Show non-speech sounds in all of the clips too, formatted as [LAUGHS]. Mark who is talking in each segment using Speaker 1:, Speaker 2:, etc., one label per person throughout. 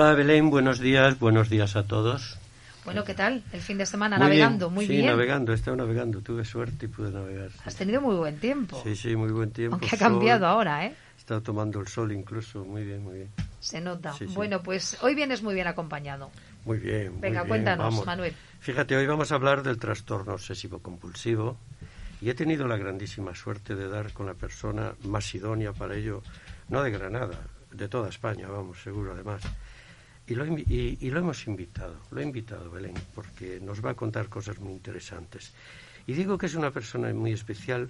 Speaker 1: Hola Belén, buenos días, buenos días a todos.
Speaker 2: Bueno, ¿qué tal? El fin de semana navegando, muy bien. Sí, navegando,
Speaker 1: he estado navegando, tuve suerte y pude navegar. Has
Speaker 2: tenido muy buen tiempo.
Speaker 1: Sí, sí, muy buen tiempo. Aunque ha cambiado ahora, ¿eh? He tomando el sol incluso, muy bien, muy bien.
Speaker 2: Se nota. bueno, pues hoy vienes muy bien acompañado.
Speaker 1: Muy bien. Muy Venga, cuéntanos, Manuel. Fíjate, hoy vamos a hablar del trastorno obsesivo-compulsivo y he tenido la grandísima suerte de dar con la persona más idónea para ello, no de Granada, de toda España, vamos, seguro además y lo, hemos invitado, lo he invitado Belén, porque nos va a contar cosas muy interesantes. Y digo que es una persona muy especial,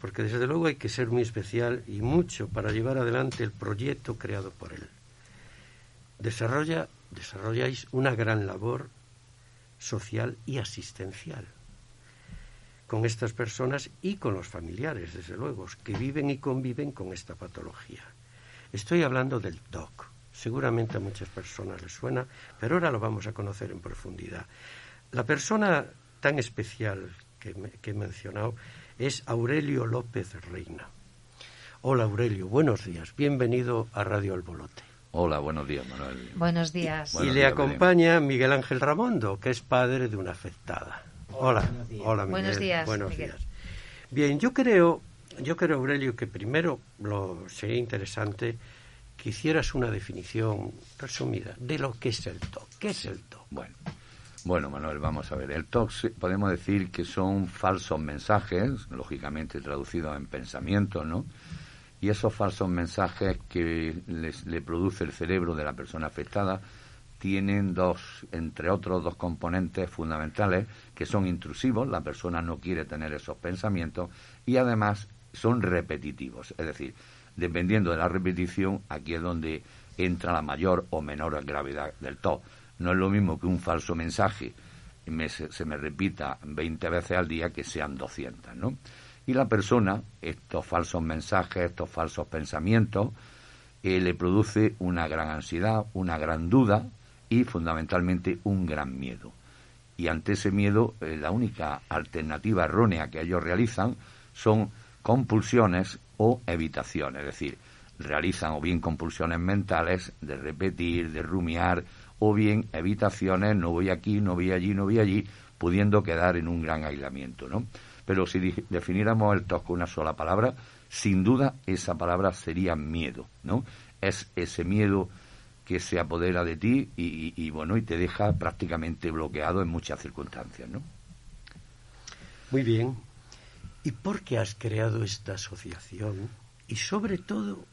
Speaker 1: porque desde luego hay que ser muy especial y mucho para llevar adelante el proyecto creado por él. Desarrolla, desarrolláis una gran labor social y asistencial con estas personas y con los familiares, desde luego, que viven y conviven con esta patología. Estoy hablando del DOC seguramente a muchas personas les suena, pero ahora lo vamos a conocer en profundidad. La persona tan especial que, he mencionado es Aurelio López Reina. Hola Aurelio, buenos días, bienvenido a Radio Albolote. Hola, buenos días, Manuel.
Speaker 2: Buenos días. Y le
Speaker 1: acompaña Miguel Ángel Ramondo, que es padre de una afectada. Hola, hola, buenos Miguel. Buenos días. días. Bien, yo creo, yo creo, Aurelio, que primero lo sería interesante que hicieras una definición resumida de lo que es el TOC. ¿Qué es el TOC? Bueno,
Speaker 3: bueno, Manuel, vamos a ver. El TOC podemos decir que son falsos mensajes, lógicamente traducidos en pensamientos... ¿no? Y esos falsos mensajes que le produce el cerebro de la persona afectada tienen dos, entre otros, dos componentes fundamentales que son intrusivos, la persona no quiere tener esos pensamientos y además son repetitivos, es decir, dependiendo de la repetición, aquí es donde entra la mayor o menor gravedad del TOC. No es lo mismo que un falso mensaje se me repita 20 veces al día que sean 200, ¿no? Y la persona, estos falsos mensajes, estos falsos pensamientos, eh, le produce una gran ansiedad, una gran duda y fundamentalmente un gran miedo. Y ante ese miedo, eh, la única alternativa errónea que ellos realizan son compulsiones o evitación, es decir, realizan o bien compulsiones mentales de repetir, de rumiar, o bien evitaciones, no voy aquí, no voy allí, no voy allí, pudiendo quedar en un gran aislamiento, ¿no? Pero si definiéramos el TOC con una sola palabra, sin duda esa palabra sería miedo, ¿no? Es ese miedo que se apodera de ti y, y bueno y te deja prácticamente bloqueado en muchas circunstancias, ¿no?
Speaker 1: Muy bien, ¿Y por qué has creado esta asociación? Y sobre todo,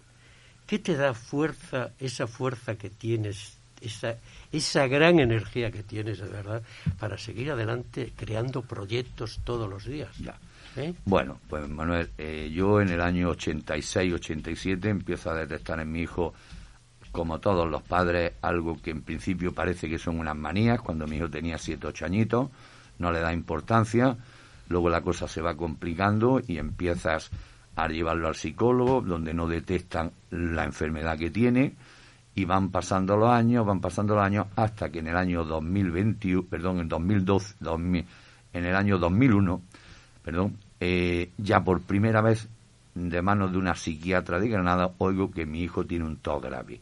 Speaker 1: ¿qué te da fuerza, esa fuerza que tienes, esa, esa gran energía que tienes de verdad para seguir adelante creando proyectos todos los días?
Speaker 3: ¿Eh? Bueno, pues Manuel, eh, yo en el año 86-87 empiezo a detectar en mi hijo, como todos los padres, algo que en principio parece que son unas manías, cuando mi hijo tenía 7-8 añitos, no le da importancia luego la cosa se va complicando y empiezas a llevarlo al psicólogo, donde no detectan la enfermedad que tiene, y van pasando los años, van pasando los años, hasta que en el año 2020, perdón, en en el año 2001, perdón, eh, ya por primera vez de manos de una psiquiatra de Granada oigo que mi hijo tiene un tos grave.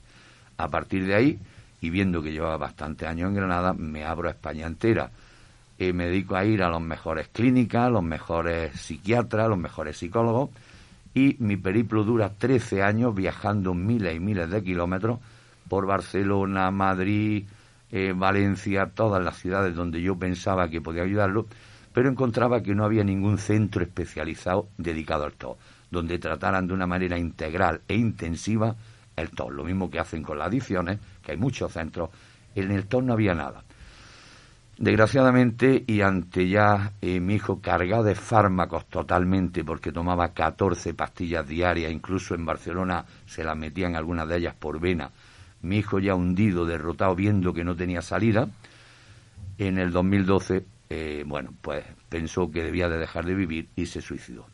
Speaker 3: A partir de ahí, y viendo que llevaba bastantes años en Granada, me abro a España entera me dedico a ir a los mejores clínicas, los mejores psiquiatras, los mejores psicólogos y mi periplo dura 13 años viajando miles y miles de kilómetros por Barcelona, Madrid, eh, Valencia, todas las ciudades donde yo pensaba que podía ayudarlo, pero encontraba que no había ningún centro especializado dedicado al TOC, donde trataran de una manera integral e intensiva el TOC, lo mismo que hacen con las adicciones, que hay muchos centros, en el TOC no había nada. Desgraciadamente, y ante ya eh, mi hijo cargado de fármacos totalmente, porque tomaba 14 pastillas diarias, incluso en Barcelona se las metían algunas de ellas por vena, mi hijo ya hundido, derrotado, viendo que no tenía salida, en el 2012, eh, bueno, pues pensó que debía de dejar de vivir y se suicidó.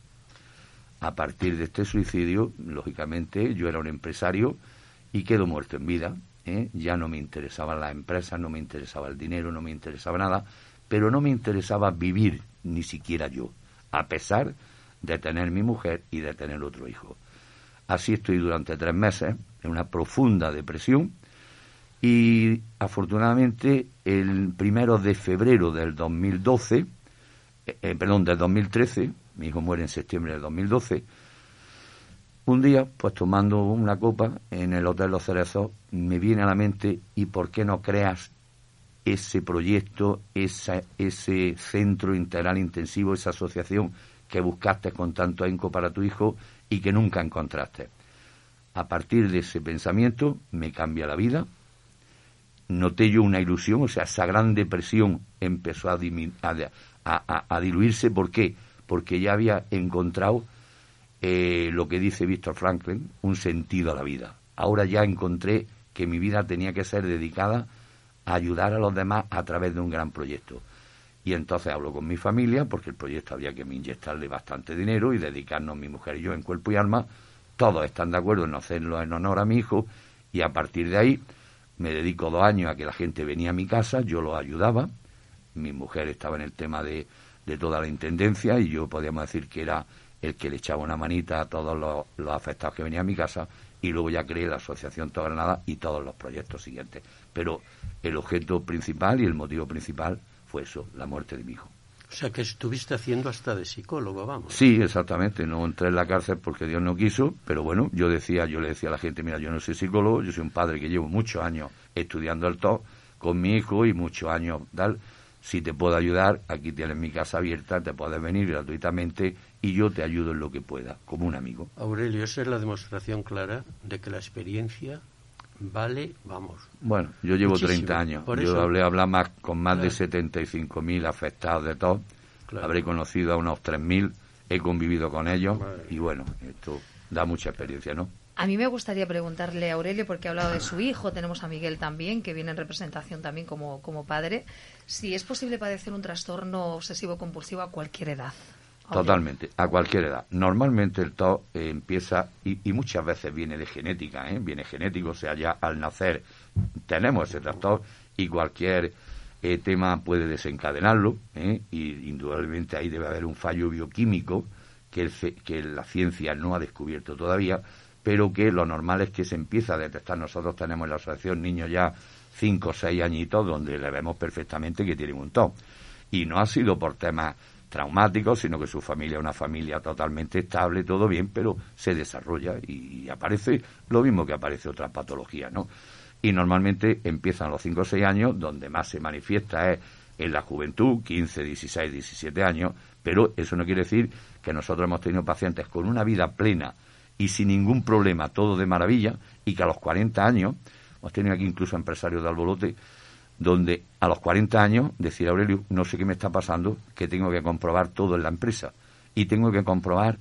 Speaker 3: A partir de este suicidio, lógicamente, yo era un empresario y quedo muerto en vida, ¿eh? ya no me interesaba la empresa, no me interesaba el dinero, no me interesaba nada, pero no me interesaba vivir ni siquiera yo, a pesar de tener mi mujer y de tener otro hijo. Así estoy durante tres meses, en una profunda depresión, y afortunadamente el primero de febrero del 2012, eh, perdón, del 2013, mi hijo muere en septiembre del 2012, un día, pues tomando una copa en el Hotel Los Cerezos, me viene a la mente, ¿y por qué no creas ese proyecto, ese centro integral intensivo, esa asociación que buscaste con tanto Enco para tu hijo y que nunca encontraste? A partir de ese pensamiento me cambia la vida, noté yo una ilusión, o sea, esa gran depresión empezó a diluirse. ¿Por qué? Porque ya había encontrado eh, lo que dice Víctor Franklin, un sentido a la vida. Ahora ya encontré que mi vida tenía que ser dedicada a ayudar a los demás a través de un gran proyecto. Y entonces hablo con mi familia, porque el proyecto había que inyectarle bastante dinero y dedicarnos mi mujer y yo en cuerpo y alma. Todos están de acuerdo en hacerlo en honor a mi hijo y a partir de ahí me dedico dos años a que la gente venía a mi casa, yo los ayudaba, mi mujer estaba en el tema de, de toda la intendencia y yo podíamos decir que era el que le echaba una manita a todos los, afectados que venían a mi casa y luego ya creé la Asociación Toda Granada y todos los proyectos siguientes. Pero el objeto principal y el motivo principal fue eso, la muerte de mi hijo.
Speaker 1: O sea, que estuviste haciendo hasta de psicólogo, vamos.
Speaker 3: Sí, exactamente. No entré en la cárcel porque Dios no quiso, pero bueno, yo decía, yo le decía a la gente, mira, yo no soy psicólogo, yo soy un padre que llevo muchos años estudiando el TOC con mi hijo y muchos años tal si te puedo ayudar, aquí tienes mi casa abierta, te puedes venir gratuitamente y yo te ayudo en lo que pueda, como un amigo.
Speaker 1: Aurelio, esa es la demostración clara de que la experiencia vale, vamos. Bueno,
Speaker 3: yo llevo 30 años. yo hablé, más, con más de 75.000 afectados de todo. Habré conocido a unos 3.000, he convivido con ellos y bueno, esto da mucha experiencia, ¿no?
Speaker 2: A mí me gustaría preguntarle a Aurelio, porque ha hablado de su hijo, tenemos a Miguel también, que viene en representación también como, como padre, si es posible padecer un trastorno obsesivo-compulsivo a cualquier edad. Totalmente,
Speaker 3: a cualquier edad. Normalmente el TOC eh, empieza, y, muchas veces viene de genética, ¿eh? viene genético, o sea, ya al nacer tenemos ese trastorno y cualquier eh, tema puede desencadenarlo, y indudablemente ahí debe haber un fallo bioquímico que, que la ciencia no ha descubierto todavía pero que lo normal es que se empieza a detectar. Nosotros tenemos en la asociación niños ya 5 o 6 añitos donde le vemos perfectamente que tienen un top Y no ha sido por temas traumáticos, sino que su familia es una familia totalmente estable, todo bien, pero se desarrolla y aparece lo mismo que aparece otra patología ¿no? Y normalmente empiezan los 5 o 6 años, donde más se manifiesta es en la juventud, 15, 16, 17 años, pero eso no quiere decir que nosotros hemos tenido pacientes con una vida plena, y sin ningún problema, todo de maravilla, y que a los 40 años, hemos tenido aquí incluso empresarios de Albolote, donde a los 40 años decir Aurelio, no sé qué me está pasando, que tengo que comprobar todo en la empresa, y tengo que comprobar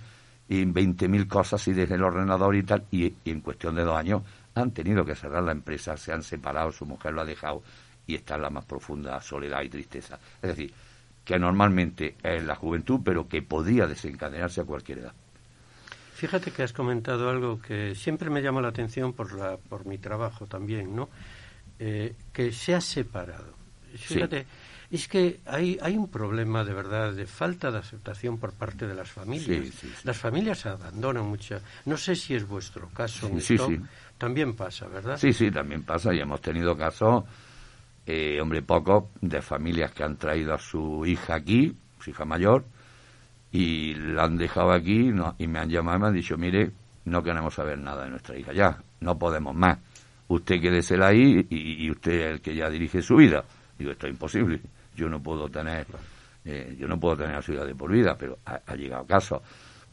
Speaker 3: en 20.000 cosas y desde el ordenador y tal, y, en cuestión de dos años han tenido que cerrar la empresa, se han separado, su mujer lo ha dejado, y está en la más profunda soledad y tristeza. Es decir, que normalmente es la juventud, pero que podría desencadenarse a cualquier edad.
Speaker 1: Fíjate que has comentado algo que siempre me llama la atención por, la, por mi trabajo también, ¿no? Eh, que se ha separado. Fíjate, es que hay, hay un problema de verdad de falta de aceptación por parte de las familias. las familias abandonan muchas. No sé si es vuestro caso. Sí, sí. también pasa, ¿verdad? Sí, sí,
Speaker 3: también pasa y hemos tenido casos, eh, hombre, pocos, de familias que han traído a su hija aquí, su hija mayor, y la han dejado aquí y me han llamado y me han dicho, mire, no queremos saber nada de nuestra hija, ya, no podemos más. Usted quédese ahí y, usted es el que ya dirige su vida. Digo, esto es imposible, yo no puedo tener, eh, yo no puedo tener a su hija de por vida, pero ha, ha, llegado caso,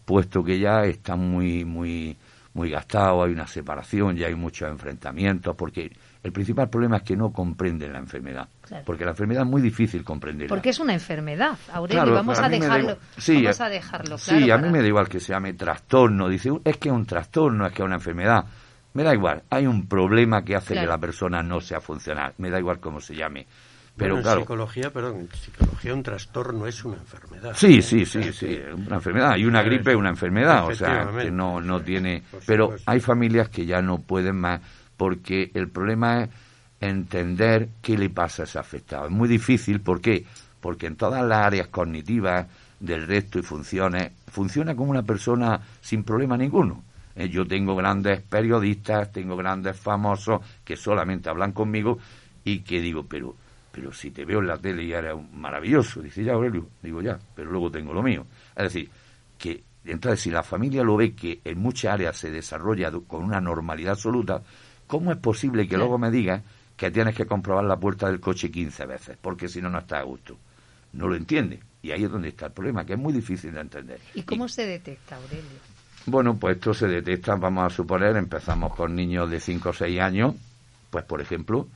Speaker 3: puesto que ya está muy, muy, muy gastado, hay una separación, ya hay muchos enfrentamientos, porque el principal problema es que no comprenden la enfermedad, porque la enfermedad es muy difícil comprender. Porque
Speaker 2: es una enfermedad, Aurelio, vamos, a dejarlo, sí, vamos a dejarlo. sí, a mí
Speaker 3: me da igual que se llame trastorno, dice, uh, es que es un trastorno, es que es una enfermedad. Me da igual, hay un problema que hace que la persona no sea funcional, me da igual cómo se llame. Pero En
Speaker 1: psicología, perdón, psicología un trastorno es una enfermedad. Sí, sí, sí,
Speaker 3: sí, una enfermedad. Y una gripe es una enfermedad, o sea, que no, no tiene... Pero hay familias que ya no pueden más porque el problema es entender qué le pasa a ese afectado. Es muy difícil, ¿por qué? Porque en todas las áreas cognitivas del resto y funciones, funciona como una persona sin problema ninguno. Eh, yo tengo grandes periodistas, tengo grandes famosos que solamente hablan conmigo y que digo, pero, pero si te veo en la tele y eres maravilloso. Dice, ya Aurelio, digo ya, pero luego tengo lo mío. Es decir, que entonces si la familia lo ve que en muchas áreas se desarrolla con una normalidad absoluta, ¿Cómo es posible que luego me digas que tienes que comprobar la puerta del coche 15 veces? Porque si no, no está a gusto. No lo entiende. Y ahí es donde está el problema, que es muy difícil de entender.
Speaker 2: ¿Y cómo se detecta, Aurelio?
Speaker 3: Bueno, pues esto se detecta, vamos a suponer, empezamos con niños de 5 o 6 años, pues por ejemplo,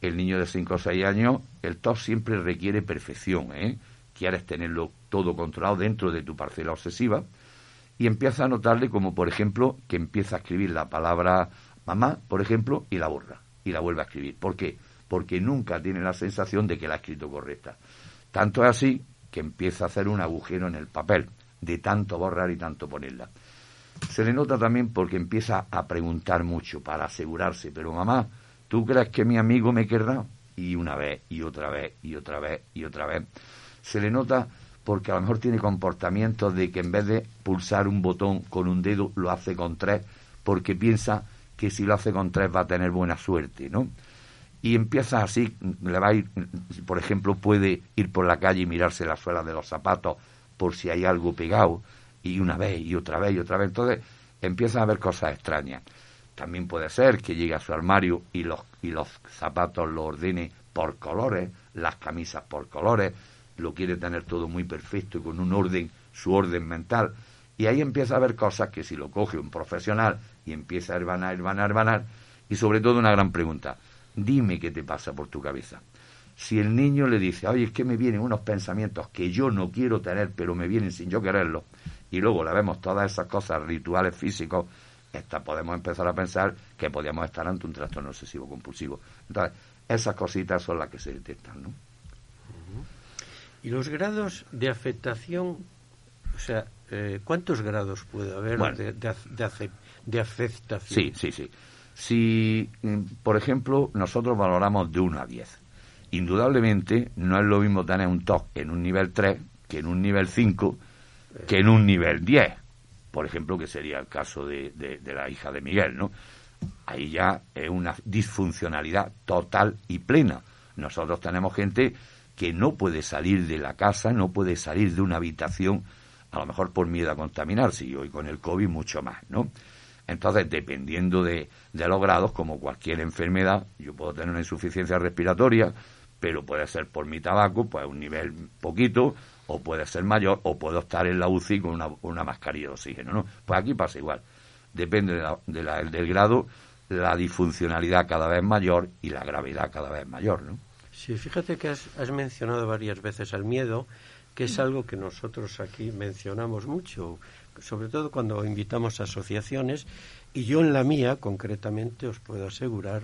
Speaker 3: el niño de 5 o 6 años, el TOS siempre requiere perfección, ¿eh? Quieres tenerlo todo controlado dentro de tu parcela obsesiva y empieza a notarle como, por ejemplo, que empieza a escribir la palabra mamá, por ejemplo, y la borra y la vuelve a escribir. ¿Por qué? Porque nunca tiene la sensación de que la ha escrito correcta. Tanto es así que empieza a hacer un agujero en el papel, de tanto borrar y tanto ponerla. Se le nota también porque empieza a preguntar mucho para asegurarse, pero mamá, ¿tú crees que mi amigo me querrá? Y una vez, y otra vez, y otra vez, y otra vez. Se le nota porque a lo mejor tiene comportamientos de que en vez de pulsar un botón con un dedo, lo hace con tres, porque piensa que si lo hace con tres va a tener buena suerte, ¿no? Y empieza así, le va a ir, por ejemplo, puede ir por la calle y mirarse la suela de los zapatos por si hay algo pegado, y una vez, y otra vez, y otra vez. Entonces empiezan a ver cosas extrañas. También puede ser que llegue a su armario y los, y los zapatos lo ordene por colores, las camisas por colores, lo quiere tener todo muy perfecto y con un orden, su orden mental. Y ahí empieza a ver cosas que si lo coge un profesional y empieza a hervanar, hermanar, hervanar. Y sobre todo una gran pregunta, dime qué te pasa por tu cabeza. Si el niño le dice, oye, es que me vienen unos pensamientos que yo no quiero tener, pero me vienen sin yo quererlo y luego le vemos todas esas cosas, rituales físicos, podemos empezar a pensar que podíamos estar ante un trastorno obsesivo compulsivo. Entonces, esas cositas son las que se detectan, ¿no?
Speaker 1: ¿Y los grados de afectación? O sea, eh, ¿cuántos grados puede haber de, de, de aceptación. Sí,
Speaker 3: sí, sí. Si, mm, por ejemplo, nosotros valoramos de 1 a 10, indudablemente no es lo mismo tener un TOC en un nivel 3 que en un nivel 5 que en un nivel 10, por ejemplo, que sería el caso de, de la hija de Miguel, ¿no? Ahí ya es una disfuncionalidad total y plena. Nosotros tenemos gente que no puede salir de la casa, no puede salir de una habitación, a lo mejor por miedo a contaminarse, y hoy con el COVID mucho más, ¿no? Entonces, dependiendo de, de los grados, como cualquier enfermedad, yo puedo tener una insuficiencia respiratoria, pero puede ser por mi tabaco, pues un nivel poquito, o puede ser mayor, o puedo estar en la UCI con una, una mascarilla de oxígeno, ¿no? Pues aquí pasa igual. Depende de la, del grado, la disfuncionalidad cada vez mayor y la gravedad cada vez mayor, ¿no?
Speaker 1: Sí, fíjate que has, has mencionado varias veces el miedo, que es algo que nosotros aquí mencionamos mucho sobre todo cuando invitamos a asociaciones, y yo en la mía, concretamente, os puedo asegurar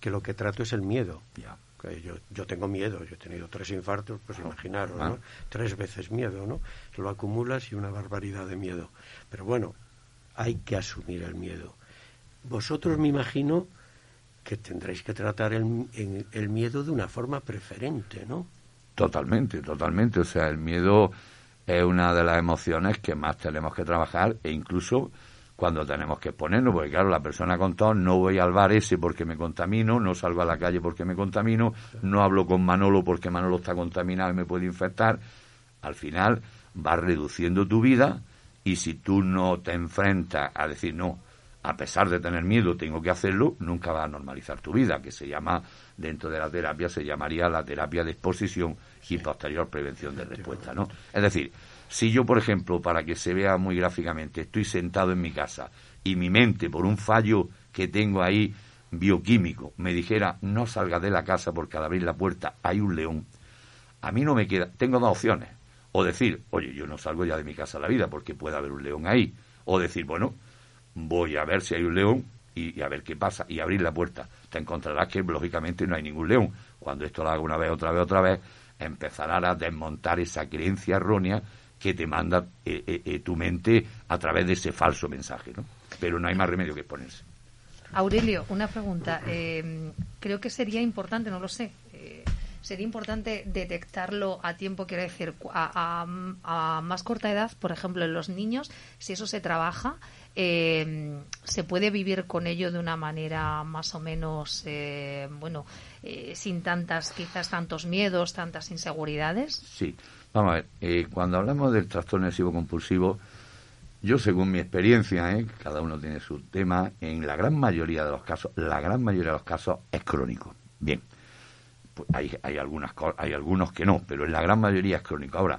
Speaker 1: que lo que trato es el miedo. Yo, yo, tengo miedo, yo he tenido tres infartos, pues ah. imaginaros, ah. ¿no? Tres veces miedo, ¿no? Lo acumulas y una barbaridad de miedo. Pero bueno, hay que asumir el miedo. Vosotros me imagino que tendréis que tratar el, el miedo de una forma preferente, ¿no?
Speaker 3: Totalmente, totalmente. O sea, el miedo es una de las emociones que más tenemos que trabajar e incluso cuando tenemos que exponernos, porque claro, la persona con todo no voy al bar ese porque me contamino, no salgo a la calle porque me contamino, no hablo con Manolo porque Manolo está contaminado y me puede infectar. Al final vas reduciendo tu vida y si tú no te enfrentas a decir no, a pesar de tener miedo tengo que hacerlo, nunca vas a normalizar tu vida, que se llama, dentro de la terapia se llamaría la terapia de exposición y posterior prevención de respuesta, ¿no? Es decir, si yo, por ejemplo, para que se vea muy gráficamente, estoy sentado en mi casa y mi mente, por un fallo que tengo ahí bioquímico, me dijera no salga de la casa porque al abrir la puerta hay un león, a mí no me queda, tengo dos opciones. O decir, oye, yo no salgo ya de mi casa a la vida porque puede haber un león ahí. O decir, bueno, voy a ver si hay un león y, y, a ver qué pasa y abrir la puerta. Te encontrarás que lógicamente no hay ningún león. Cuando esto lo hago una vez, otra vez, otra vez, empezarás a desmontar esa creencia errónea que te manda eh, eh, eh, tu mente a través de ese falso mensaje, ¿no? Pero no hay más remedio que ponerse.
Speaker 2: Aurelio, una pregunta. Em, creo que sería importante, no lo sé, sería importante detectarlo a tiempo, quiero decir, a, más corta edad, por ejemplo, en los niños, si eso se trabaja, em, se puede vivir con ello de una manera más o menos, bueno, eh, sin tantas, quizás tantos miedos, tantas inseguridades?
Speaker 3: Sí, vamos a ver, eh, cuando hablamos del trastorno obsesivo compulsivo, yo según mi experiencia, eh, cada uno tiene su tema, en la gran mayoría de los casos, la gran mayoría de los casos es crónico. Bien, pues hay, hay, algunas, hay algunos que no, pero en la gran mayoría es crónico. Ahora,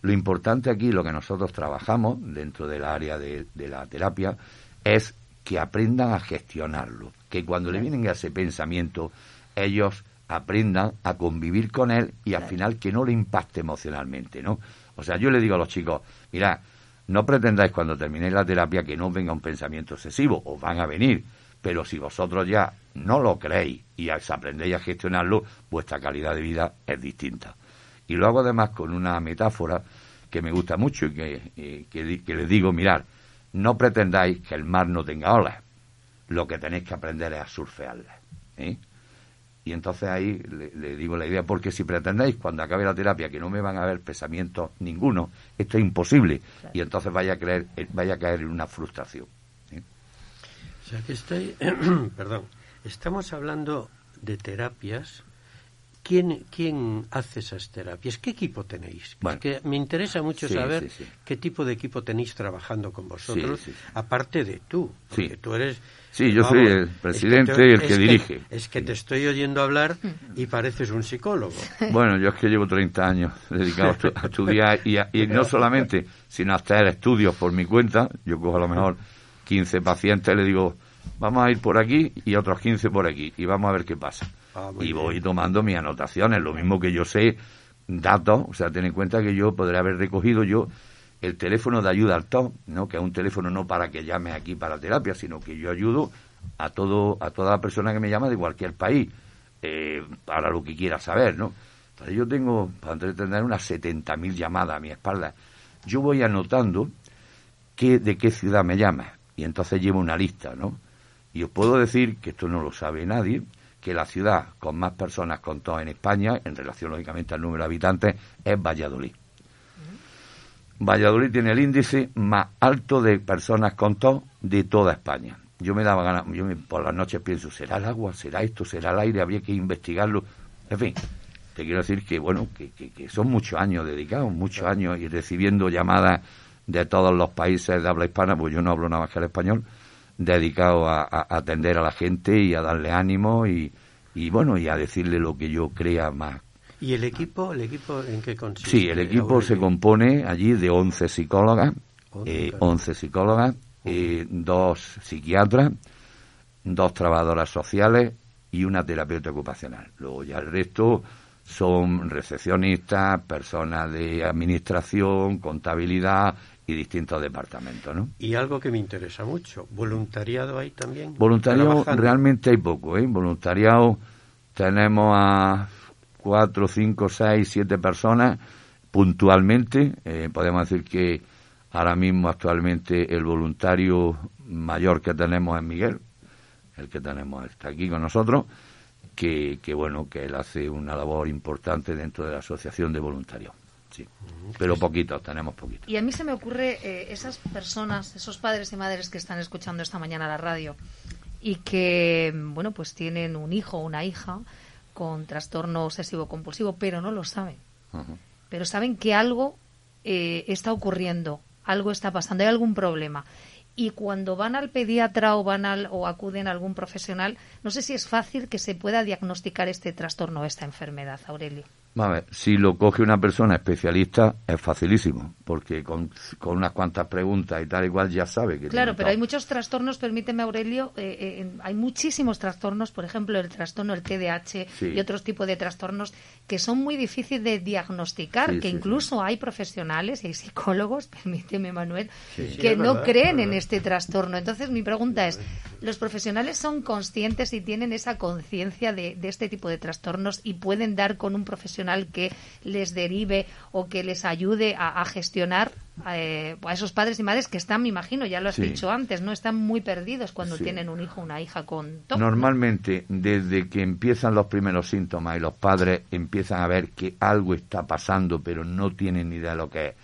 Speaker 3: lo importante aquí, lo que nosotros trabajamos dentro del área de, de la terapia, es que aprendan a gestionarlo, que cuando le vienen a ese pensamiento, ellos aprendan a convivir con él y al final que no le impacte emocionalmente, ¿no? O sea, yo le digo a los chicos, mira, no pretendáis cuando terminéis la terapia que no venga un pensamiento excesivo, os van a venir, pero si vosotros ya no lo creéis y aprendéis a gestionarlo, vuestra calidad de vida es distinta. Y lo hago además con una metáfora que me gusta mucho y que, que, les digo, mirar, no pretendáis que el mar no tenga olas, lo que tenéis que aprender es a surfearlas. ¿eh? Y entonces ahí le, digo la idea, porque si pretendéis cuando acabe la terapia que no me van a haber pensamientos ninguno, esto es imposible. Y entonces vaya a, creer, eh, vaya a caer en una frustración. O
Speaker 1: sea que estáis [CLEARS THROAT] perdón, estamos hablando de terapias ¿Quién, hace esas terapias? ¿Qué equipo tenéis? porque me interesa mucho saber qué tipo de equipo tenéis trabajando con vosotros, aparte de tú,
Speaker 3: porque tú eres... Sí, yo soy el presidente y el que, dirige.
Speaker 1: es que te estoy oyendo hablar mm. y pareces un psicólogo. [LAUGHS]
Speaker 3: Bueno, yo es que llevo 30 años dedicado a estudiar y, no solamente, sino hasta el estudios por mi cuenta. Yo cojo a lo mejor 15 pacientes, le digo, vamos a ir por aquí y otros 15 por aquí y vamos a ver qué pasa Ah, y voy tomando mis anotaciones, lo mismo que yo sé datos, o sea, ten en cuenta que yo podría haber recogido yo el teléfono de ayuda al TOC, ¿no? que es un teléfono no para que llame aquí para terapia, sino que yo ayudo a todo a toda la persona que me llama de cualquier país eh, para lo que quiera saber, ¿no? yo tengo, para tener unas 70.000 llamadas a mi espalda. Yo voy anotando que, de qué ciudad me llama y entonces llevo una lista, ¿no? Y os puedo decir, que esto no lo sabe nadie, que la ciudad con más personas con tos en España, en relación lógicamente al número de habitantes, es Valladolid. Valladolid tiene el índice más alto de personas con tos de toda España. Yo me daba ganas, yo por las noches pienso, ¿será el agua? ¿Será esto? ¿Será el aire? Habría que investigarlo. En fin, te quiero decir que, bueno, que, que, son muchos años dedicados, muchos años y recibiendo llamadas de todos los países de habla hispana, pues yo no hablo nada más que el español, dedicado a, atender a la gente y a darle ánimo y, bueno y a decirle lo que yo crea más.
Speaker 1: ¿Y el equipo, el equipo en qué consiste? Sí, el equipo
Speaker 3: se compone allí de 11 psicólogas, 11 eh, psicólogas, eh, dos psiquiatras, dos trabajadoras sociales y una terapeuta ocupacional. Luego ya el resto son recepcionistas, personas de administración, contabilidad y distintos departamentos. ¿no?
Speaker 1: Y algo que me interesa mucho, ¿voluntariado hay también? Voluntariado
Speaker 3: realmente hay poco. ¿eh? Voluntariado tenemos a cuatro, cinco, seis, siete personas puntualmente. Eh, podemos decir que ahora mismo actualmente el voluntario mayor que tenemos es Miguel, el que tenemos está aquí con nosotros. Que, que, bueno, que él hace una labor importante dentro de la Asociación de Voluntarios. Sí, pero poquito tenemos poquitos.
Speaker 2: Y a mí se me ocurre eh, esas personas, esos padres y madres que están escuchando esta mañana la radio y que, bueno, pues tienen un hijo o una hija con trastorno obsesivo-compulsivo, pero no lo saben. Pero saben que algo eh, está ocurriendo, algo está pasando, hay algún problema. Y cuando van al pediatra o van al, o acuden a algún profesional, no sé si es fácil que se pueda diagnosticar este trastorno o esta enfermedad, Aurelio
Speaker 3: si lo coge una persona especialista es facilísimo, porque con, unas cuantas preguntas y tal igual ya sabe que... Claro, pero hay
Speaker 2: muchos trastornos, permíteme Aurelio, eh, eh, hay muchísimos trastornos, por ejemplo el trastorno, el TDAH y otros tipos de trastornos que son muy difíciles de diagnosticar, que incluso hay profesionales, hay psicólogos, [LAUGHS] permíteme Manuel,
Speaker 3: que no creen en
Speaker 2: este trastorno. Entonces mi pregunta es, los profesionales son conscientes y tienen esa conciencia de, este tipo de trastornos y pueden dar con un profesional que les derive o que les ayude a, gestionar eh, a esos padres y madres que están, me imagino, ya lo has dicho antes, no están muy perdidos cuando tienen un hijo o una hija con
Speaker 3: Normalmente, desde que empiezan los primeros síntomas y los padres empiezan a ver que algo está pasando, pero no tienen ni idea de lo que es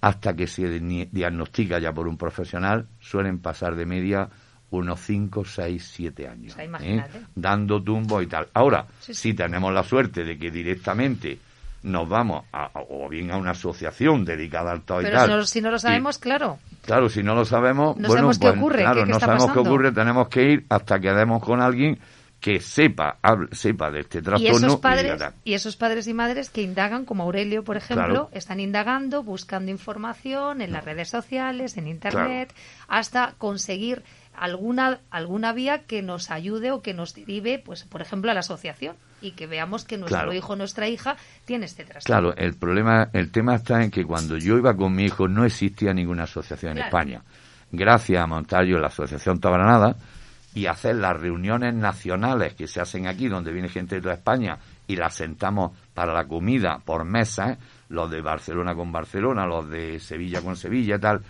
Speaker 3: hasta que se diagnostica ya por un profesional, suelen pasar de media unos 5, 6, 7 años. ¿eh? Dando tumbo y tal. Ahora, si tenemos la suerte de que directamente nos vamos a, o bien a una asociación dedicada al todo y tal. Pero
Speaker 2: si no lo sabemos, claro.
Speaker 3: Claro, si no lo sabemos, no sabemos qué pues, ocurre. Claro, no sabemos qué ocurre, tenemos que ir hasta que demos con alguien que sepa, sepa de este trastorno. Y esos, padres,
Speaker 2: y, esos padres y madres que indagan, como Aurelio, por ejemplo, están indagando, buscando información en las redes sociales, en Internet, hasta conseguir alguna, alguna vía que nos ayude o que nos derive, pues, por ejemplo, a la asociación y que veamos que nuestro hijo o nuestra hija tiene este trastorno.
Speaker 3: Claro, el problema, el tema está en que cuando yo iba con mi hijo no existía ninguna asociación en España. Gracias a Montaño, la Asociación Tabranada y hacer las reuniones nacionales que se hacen aquí, donde viene gente de toda España y las sentamos para la comida por mesa, ¿eh? los de Barcelona con Barcelona, los de Sevilla con Sevilla y tal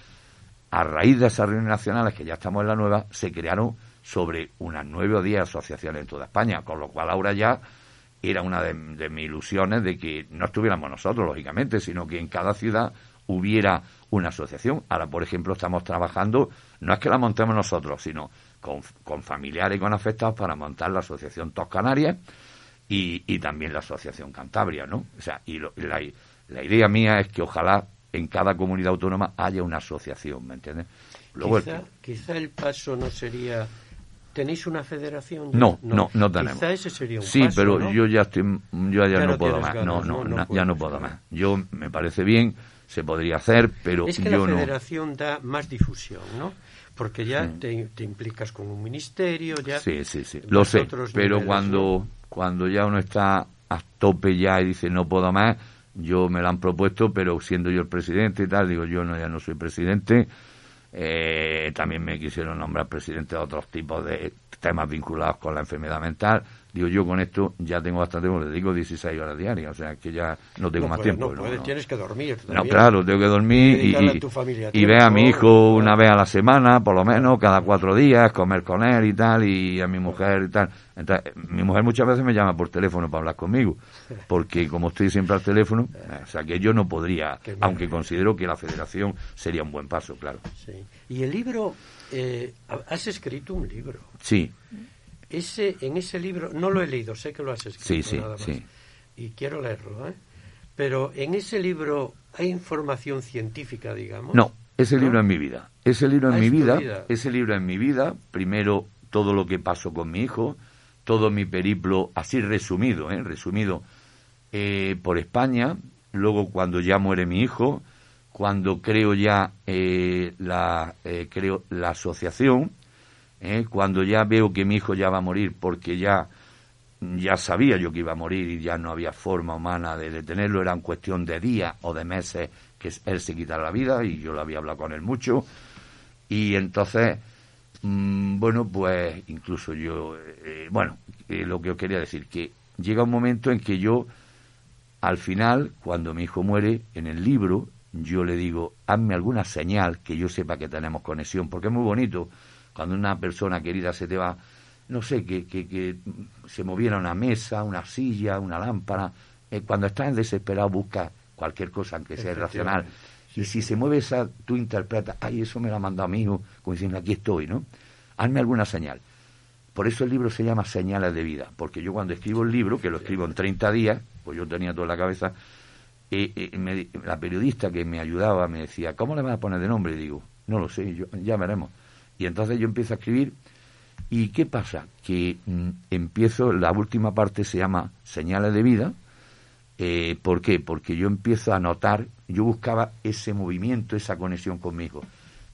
Speaker 3: a raíz de esas reuniones nacionales, que ya estamos en la nueva, se crearon sobre unas nueve o diez asociaciones en toda España, con lo cual ahora ya era una de, mis ilusiones de que no estuviéramos nosotros, lógicamente, sino que en cada ciudad hubiera una asociación. Ahora, por ejemplo, estamos trabajando, no es que la montemos nosotros, sino con, familiares y con afectados para montar la Asociación Toscanarias y, también la Asociación Cantabria, ¿no? O sea, y, la idea mía es que ojalá en cada comunidad autónoma haya una asociación, ¿me entiendes?
Speaker 1: quizá, el... paso no sería ¿Tenéis una federación? No, no, no, tenemos. Quizá ese sería un sí, pero
Speaker 3: yo ya estoy, yo no, puedo más. no, no, ya no puedo más. Yo me parece bien, se podría hacer, pero es que la
Speaker 1: federación da más difusión, ¿no? Porque ya te, implicas con un ministerio, ya. Sí, sí, sí. Lo sé, pero cuando
Speaker 3: cuando ya uno está a tope ya y dice no puedo más, yo me la han propuesto, pero siendo yo el presidente y tal, digo, yo no, ya no soy presidente. Eh, también me quisieron nombrar presidente de otros tipos de temas vinculados con la enfermedad mental. Digo, yo con esto ya tengo bastante tiempo, le digo 16 horas diarias, o sea, que ya no tengo más pues, tiempo. No, pues, tienes que dormir. claro, tengo que dormir y, y, ver a mi hijo una vez a la semana, por lo menos, cada cuatro días, comer con él y tal, y a mi mujer y tal. mi mujer muchas veces me llama por teléfono para hablar conmigo, porque como estoy siempre al teléfono, eh. o sea, que yo no podría, aunque considero que la federación sería un buen paso, claro.
Speaker 1: Y el libro, eh, has escrito un libro. Sí. Ese, en ese libro, no lo he leído, sé que lo has
Speaker 3: escrito nada más.
Speaker 1: Y quiero leerlo, ¿eh? Pero en ese libro hay información científica, digamos. No, ese libro es mi vida. Ese libro en ah, mi vida,
Speaker 3: ese libro en mi vida, primero todo lo que pasó con mi hijo, todo mi periplo, así resumido, ¿eh? resumido, eh, por España, luego cuando ya muere mi hijo, cuando creo ya eh, la, eh, creo la asociación, ¿eh? cuando ya veo que mi hijo ya va a morir, porque ya, ya sabía yo que iba a morir y ya no había forma humana de detenerlo, era cuestión de días o de meses que él se quitara la vida y yo lo había hablado con él mucho. Y entonces, mm, bueno, pues incluso yo, eh, bueno, eh, lo que os quería decir, que llega un momento en que yo, al final, cuando mi hijo muere, en el libro, yo le digo, hazme alguna señal que yo sepa que tenemos conexión, porque es muy bonito cuando una persona querida se te va, no sé, que, que, que se moviera una mesa, una silla, una lámpara. Eh, cuando estás desesperado busca cualquier cosa, aunque sea irracional. Y si se mueve esa, tú interpretas, ay, eso me la mandado a mí, como diciendo, aquí estoy, ¿no? Hazme alguna señal. Por eso el libro se llama Señales de Vida, porque yo cuando escribo el libro, que lo escribo en 30 días, pues yo tenía toda la cabeza, eh, eh, la periodista que me ayudaba me decía, ¿cómo le vas a poner de nombre? Y digo, no lo sé, ya veremos. Y entonces yo empiezo a escribir. ¿Y qué pasa? Que mm, empiezo, la última parte se llama Señales de Vida. Eh, ¿Por qué? Porque yo empiezo a notar, yo buscaba ese movimiento, esa conexión conmigo,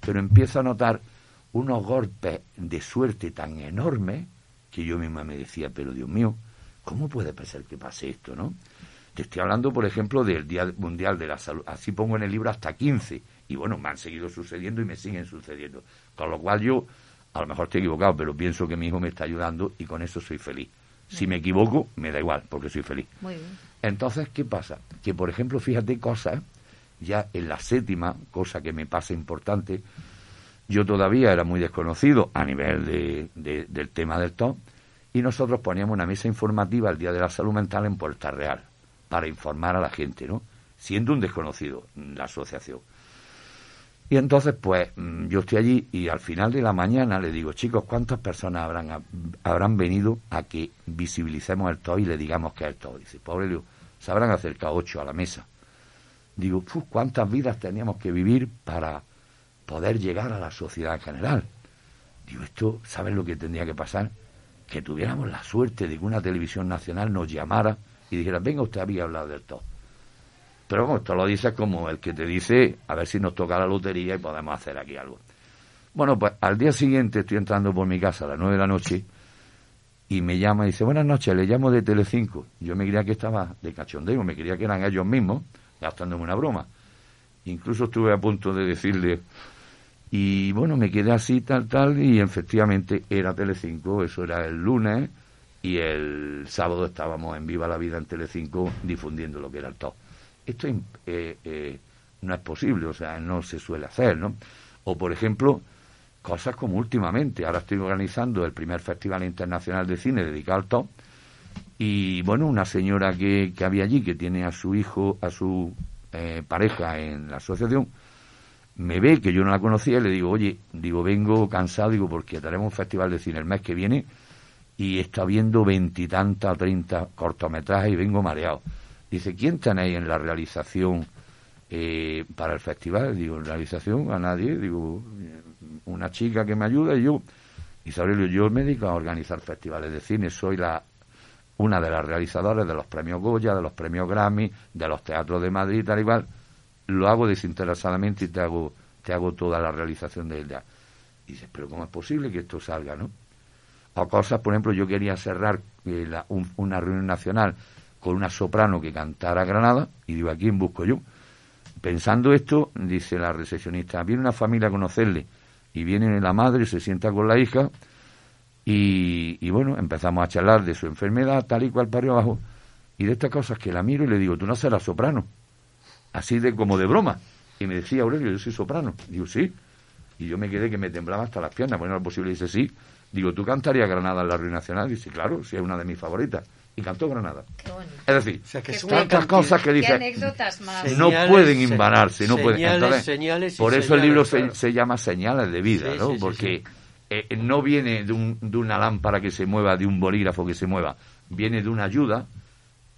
Speaker 3: pero empiezo a notar unos golpes de suerte tan enormes que yo misma me decía, pero Dios mío, ¿cómo puede pasar que pase esto, no? Te estoy hablando, por ejemplo, del Día Mundial de la Salud. Así pongo en el libro hasta 15 y bueno, me han seguido sucediendo y me siguen sucediendo. Con lo cual yo, a lo mejor estoy equivocado, pero pienso que mi hijo me está ayudando y con eso soy feliz. Si me equivoco, me da igual, porque soy feliz. Entonces, ¿qué pasa? Que, por ejemplo, fíjate cosas, ya en la séptima, cosa que me pasa importante, yo todavía era muy desconocido a nivel de, del tema del top, y nosotros poníamos una mesa informativa el Día de la Salud Mental en Puerta Real, para informar a la gente, ¿no? Siendo un desconocido la asociación. Y entonces, pues, mm, yo estoy allí y al final de la mañana le digo, chicos, ¿cuántas personas habrán, habrán venido a que visibilicemos el todo y le digamos que es el todo? Dice, pobre, sabrán se habrán acercado ocho a la mesa. Digo, ¿cuántas vidas teníamos que vivir para poder llegar a la sociedad en general? Digo, esto, ¿sabes lo que tendría que pasar? Que tuviéramos la suerte de que una televisión nacional nos llamara y dijera, venga usted, había hablado del todo. Pero bueno, esto lo dices como el que te dice, a ver si nos toca la lotería y podemos hacer aquí algo. Bueno, pues al día siguiente estoy entrando por mi casa a las 9 de la noche y me llama y dice, buenas noches, le llamo de Telecinco. Yo me creía que estaba de cachondeo, me creía que eran ellos mismos gastándome una broma. Incluso estuve a punto de decirle, y bueno, me quedé así, tal, tal, y efectivamente era Telecinco, eso era el lunes, y el sábado estábamos en Viva la Vida en Telecinco difundiendo lo que era el top esto eh, eh, no es posible, o sea, no se suele hacer, ¿no? O, por ejemplo, cosas como últimamente, ahora estoy organizando el primer Festival Internacional de Cine dedicado al top, y, bueno, una señora que, había allí, que tiene a su hijo, a su eh, pareja en la asociación, me ve que yo no la conocía y le digo, oye, digo, vengo cansado, digo, porque tenemos un festival de cine el mes que viene y está viendo veintitantas, treinta cortometrajes y vengo mareado. Dice, ¿quién tenéis en la realización eh, para el festival? Digo, realización? A nadie. Digo, una chica que me ayuda y yo. Isabelio, yo me dedico a organizar festivales de cine. Soy la una de las realizadoras de los premios Goya, de los premios Grammy, de los teatros de Madrid, tal y cual. Lo hago desinteresadamente y te hago, te hago toda la realización de ella. ...dice, pero ¿cómo es posible que esto salga, no? O cosas, por ejemplo, yo quería cerrar eh, una reunión nacional con una soprano que cantara Granada, y digo, ¿a quién busco yo? Pensando esto, dice la recepcionista, viene una familia a conocerle, y viene la madre, se sienta con la hija, y, bueno, empezamos a charlar de su enfermedad, tal y cual parió abajo, y de estas cosas que la miro y le digo, tú no serás soprano, así de como de broma. Y me decía Aurelio, yo soy soprano. Digo, sí. Y yo me quedé que me temblaba hasta las piernas. Bueno, era posible, dice, sí. Digo, ¿tú cantarías Granada en la Reunión Nacional? Dice, claro, sí, es una de mis favoritas y cantó Granada. Es decir, tantas cosas que dicen no pueden invararse, no pueden. por eso el libro se, llama Señales de vida, ¿no? Porque eh, eh, no viene de, de una lámpara que se mueva, de un bolígrafo que se mueva, viene de una ayuda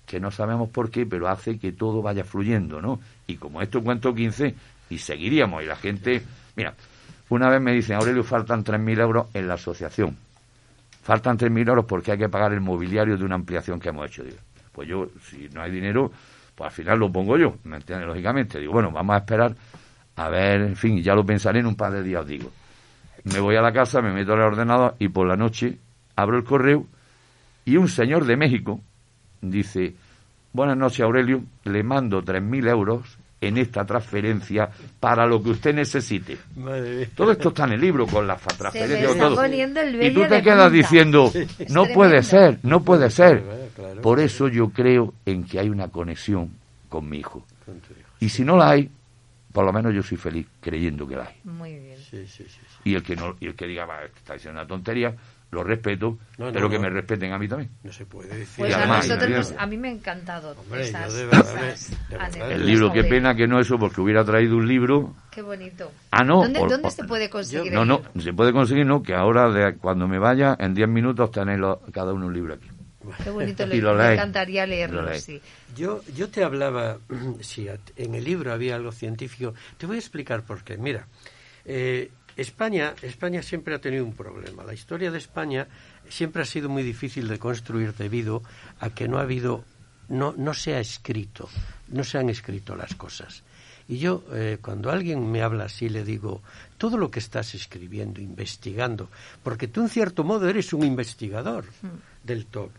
Speaker 3: que no sabemos por qué, pero hace que todo vaya fluyendo, ¿no? Y como esto cuento 15, y seguiríamos, y la gente... Mira, una vez me dicen, Aurelio, faltan 3.000 euros en la asociación faltan 3.000 euros porque hay que pagar el mobiliario de una ampliación que hemos hecho. pues yo, si no hay dinero, pues al final lo pongo yo, ¿me Lógicamente. Digo, bueno, vamos a esperar a ver, en fin, ya lo pensaré en un par de días, digo. Me voy a la casa, me meto en la ordenada y por la noche abro el correo y un señor de México dice, buenas noches Aurelio, le mando 3.000 euros en esta transferencia para lo que usted necesite. Todo esto está en el libro con las transferencias. y tú te quedas diciendo, no puede ser, no puede ser. Por eso yo creo en que hay una conexión con mi hijo. Y si no la hay, por lo menos yo soy feliz creyendo que la hay. y el que no, el que diga, va, está diciendo una tontería, lo respeto, pero que me respeten a mí también. No se puede decir. Pues a, nosotros,
Speaker 2: a mí me ha encantado El libro, qué pena
Speaker 3: que no eso, porque hubiera traído un libro.
Speaker 2: Qué bonito. Ah, no. ¿Dónde, se puede conseguir? no, no,
Speaker 3: se puede conseguir, no, que ahora, cuando me vaya, en 10 minutos tenéis cada uno un libro aquí.
Speaker 2: Qué bonito, el [LAUGHS] me
Speaker 3: encantaría leerlo,
Speaker 1: Yo, yo te hablaba, [CLEARS THROAT] si en el libro había algo científico, te voy a explicar por qué. Mira, eh, España, España siempre ha tenido un problema. La historia de España siempre ha sido muy difícil de construir debido a que no ha habido, no, no se ha escrito, no se han escrito las cosas. Y yo, eh, cuando alguien me habla así, le digo, todo lo que estás escribiendo, investigando, porque tú en cierto modo eres un investigador mm. del TOC.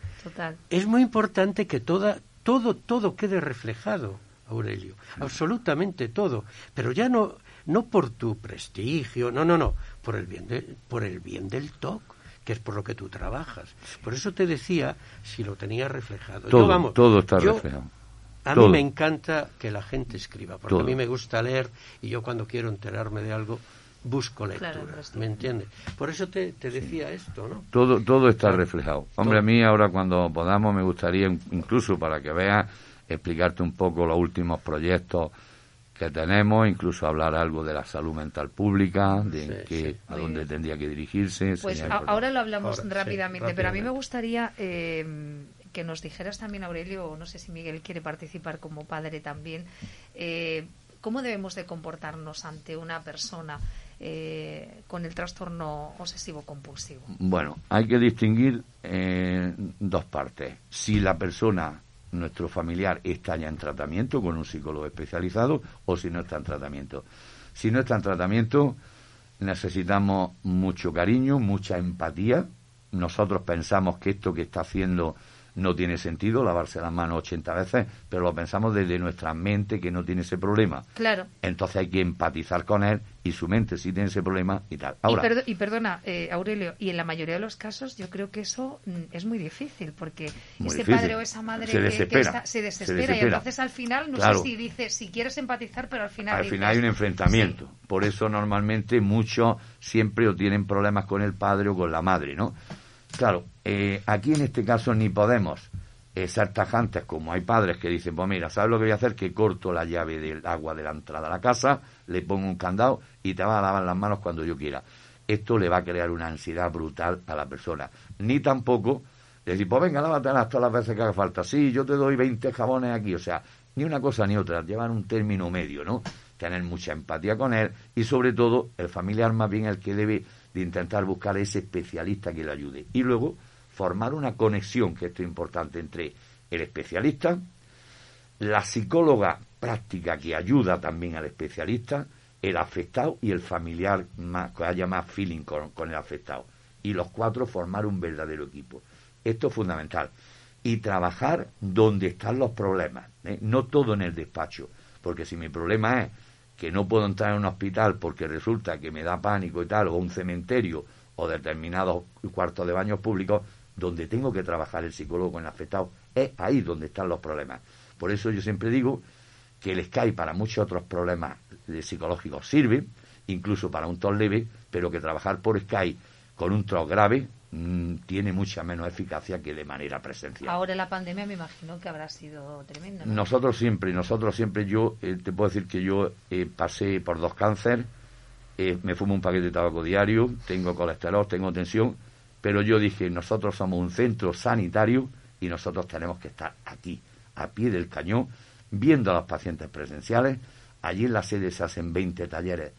Speaker 1: Es muy importante que toda, todo, todo quede reflejado, Aurelio, absolutamente todo. Pero ya no, no por tu prestigio, no, no, no, por el bien, de, por el bien del TOC que es por lo que tú trabajas. Por eso te decía si lo tenía reflejado. Todo, está reflejado. A mí me encanta que la gente escriba, porque a mí me gusta leer y yo cuando quiero enterarme de algo busco lectura, ¿me entiendes? Por eso te, decía esto, ¿no?
Speaker 3: Todo, todo está reflejado. Hombre, a mí ahora cuando podamos me gustaría incluso para que veas explicarte un poco los últimos proyectos que tenemos, incluso hablar algo de la salud mental pública, de a dónde tendría que dirigirse. Pues ahora lo hablamos rápidamente, pero a mí me
Speaker 2: gustaría eh, que nos dijeras también, Aurelio, no sé si Miguel quiere participar como padre también, eh, cómo debemos de comportarnos ante una persona eh, con el trastorno obsesivo-compulsivo.
Speaker 3: Bueno, hay que distinguir dos partes. Si la persona nuestro familiar está ya en tratamiento con un psicólogo especializado o si no está en tratamiento. Si no está en tratamiento, necesitamos mucho cariño, mucha empatía. Nosotros pensamos que esto que está haciendo no tiene sentido lavarse las manos 80 veces, pero lo pensamos desde nuestra mente que no tiene ese problema. Claro. Entonces hay que empatizar con él y su mente sí tiene ese problema y tal. Ahora,
Speaker 2: y, perdona, eh, Aurelio, y en la mayoría de los casos yo creo que eso mm, es muy difícil porque ese padre o esa madre se que, desespera, se, desespera, y entonces al final no sé si dice si quieres empatizar, pero al final. Al final hay
Speaker 3: un enfrentamiento. Por eso normalmente muchos siempre o tienen problemas con el padre o con la madre, ¿no? Claro, eh, aquí en este caso ni podemos eh, ser tajantes, como hay padres que dicen, pues mira, ¿sabes lo que voy a hacer? Que corto la llave del agua de la entrada a la casa, le pongo un candado y te va a lavar las manos cuando yo quiera. Esto le va a crear una ansiedad brutal a la persona. Ni tampoco decir, pues venga, lávate todas las veces que haga falta. Sí, yo te doy 20 jabones aquí. O sea, ni una cosa ni otra. Llevan un término medio, ¿no? Tener mucha empatía con él y sobre todo el familiar más bien el que debe de intentar buscar a ese especialista que le ayude. Y luego formar una conexión, que esto es importante, entre el especialista, la psicóloga práctica que ayuda también al especialista, el afectado y el familiar que haya más feeling con, el afectado. Y los cuatro formar un verdadero equipo. Esto es fundamental. Y trabajar donde están los problemas. ¿eh? No todo en el despacho. Porque si mi problema es que no puedo entrar en un hospital porque resulta que me da pánico y tal, o un cementerio o determinados cuartos de baños públicos, donde tengo que trabajar el psicólogo con el afectado, es ahí donde están los problemas. Por eso yo siempre digo que el Sky para muchos otros problemas psicológicos sirve, incluso para un tos leve, pero que trabajar por Sky con un tos grave Mm, tiene mucha menos eficacia que de manera presencial.
Speaker 2: Ahora la pandemia me imagino que habrá sido tremenda. Nosotros
Speaker 3: siempre, nosotros siempre, yo eh, te puedo decir que yo eh, pasé por dos cánceres, eh, me fumo un paquete de tabaco diario, tengo colesterol, tengo tensión, pero yo dije, nosotros somos un centro sanitario y nosotros tenemos que estar aquí, a pie del cañón, viendo a los pacientes presenciales. Allí en la sede se hacen 20 talleres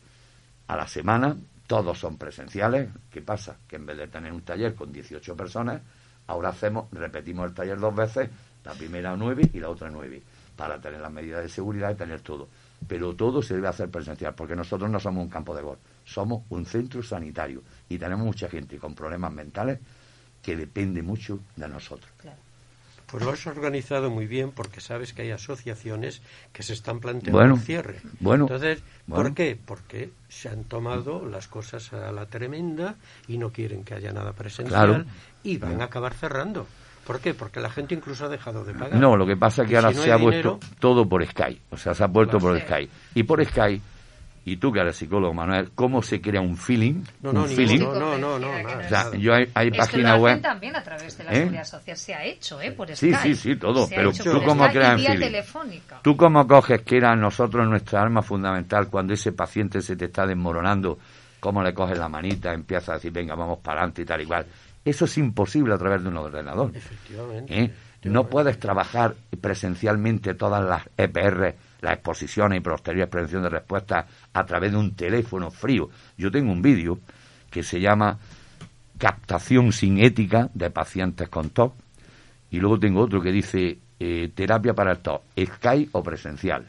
Speaker 3: a la semana, todos son presenciales. ¿Qué pasa? Que en vez de tener un taller con 18 personas, ahora hacemos, repetimos el taller dos veces, la primera nueve y la otra nueve, para tener las medidas de seguridad y tener todo. Pero todo se debe hacer presencial, porque nosotros no somos un campo de golf, somos un centro sanitario y tenemos mucha gente con problemas mentales que depende mucho de nosotros.
Speaker 1: Claro. Pues lo has organizado muy bien porque sabes que hay asociaciones que se están planteando un cierre. Bueno, Entonces, ¿por qué? Porque se han tomado las cosas a la tremenda y no quieren que haya nada presencial y van a acabar cerrando. ¿Por qué? Porque la gente incluso ha dejado de pagar. No, lo que pasa es que ahora se ha puesto
Speaker 3: todo por Sky. O sea, se ha puesto por Sky. Y por Sky y tú que eres psicólogo, Manuel, ¿cómo se crea un feeling? No, no, No, no,
Speaker 1: no, no,
Speaker 2: O sea, yo hay, hay web. también a través de la ¿eh? seguridad social se ha hecho, ¿eh? Por Skype. Sí, sí, sí, todo. pero tú cómo creas feeling.
Speaker 3: Tú cómo coges que era nosotros nuestra arma fundamental cuando ese paciente se te está desmoronando, cómo le coges la manita, empiezas a decir, venga, vamos para adelante y tal y cual. Eso es imposible a través de un ordenador. Efectivamente. ¿eh? No puedes trabajar presencialmente todas las EPR la exposición y posterior prevención de respuestas a través de un teléfono frío. Yo tengo un vídeo que se llama Captación sin ética de pacientes con TOC y luego tengo otro que dice eh, Terapia para el TOC, Skype o presencial,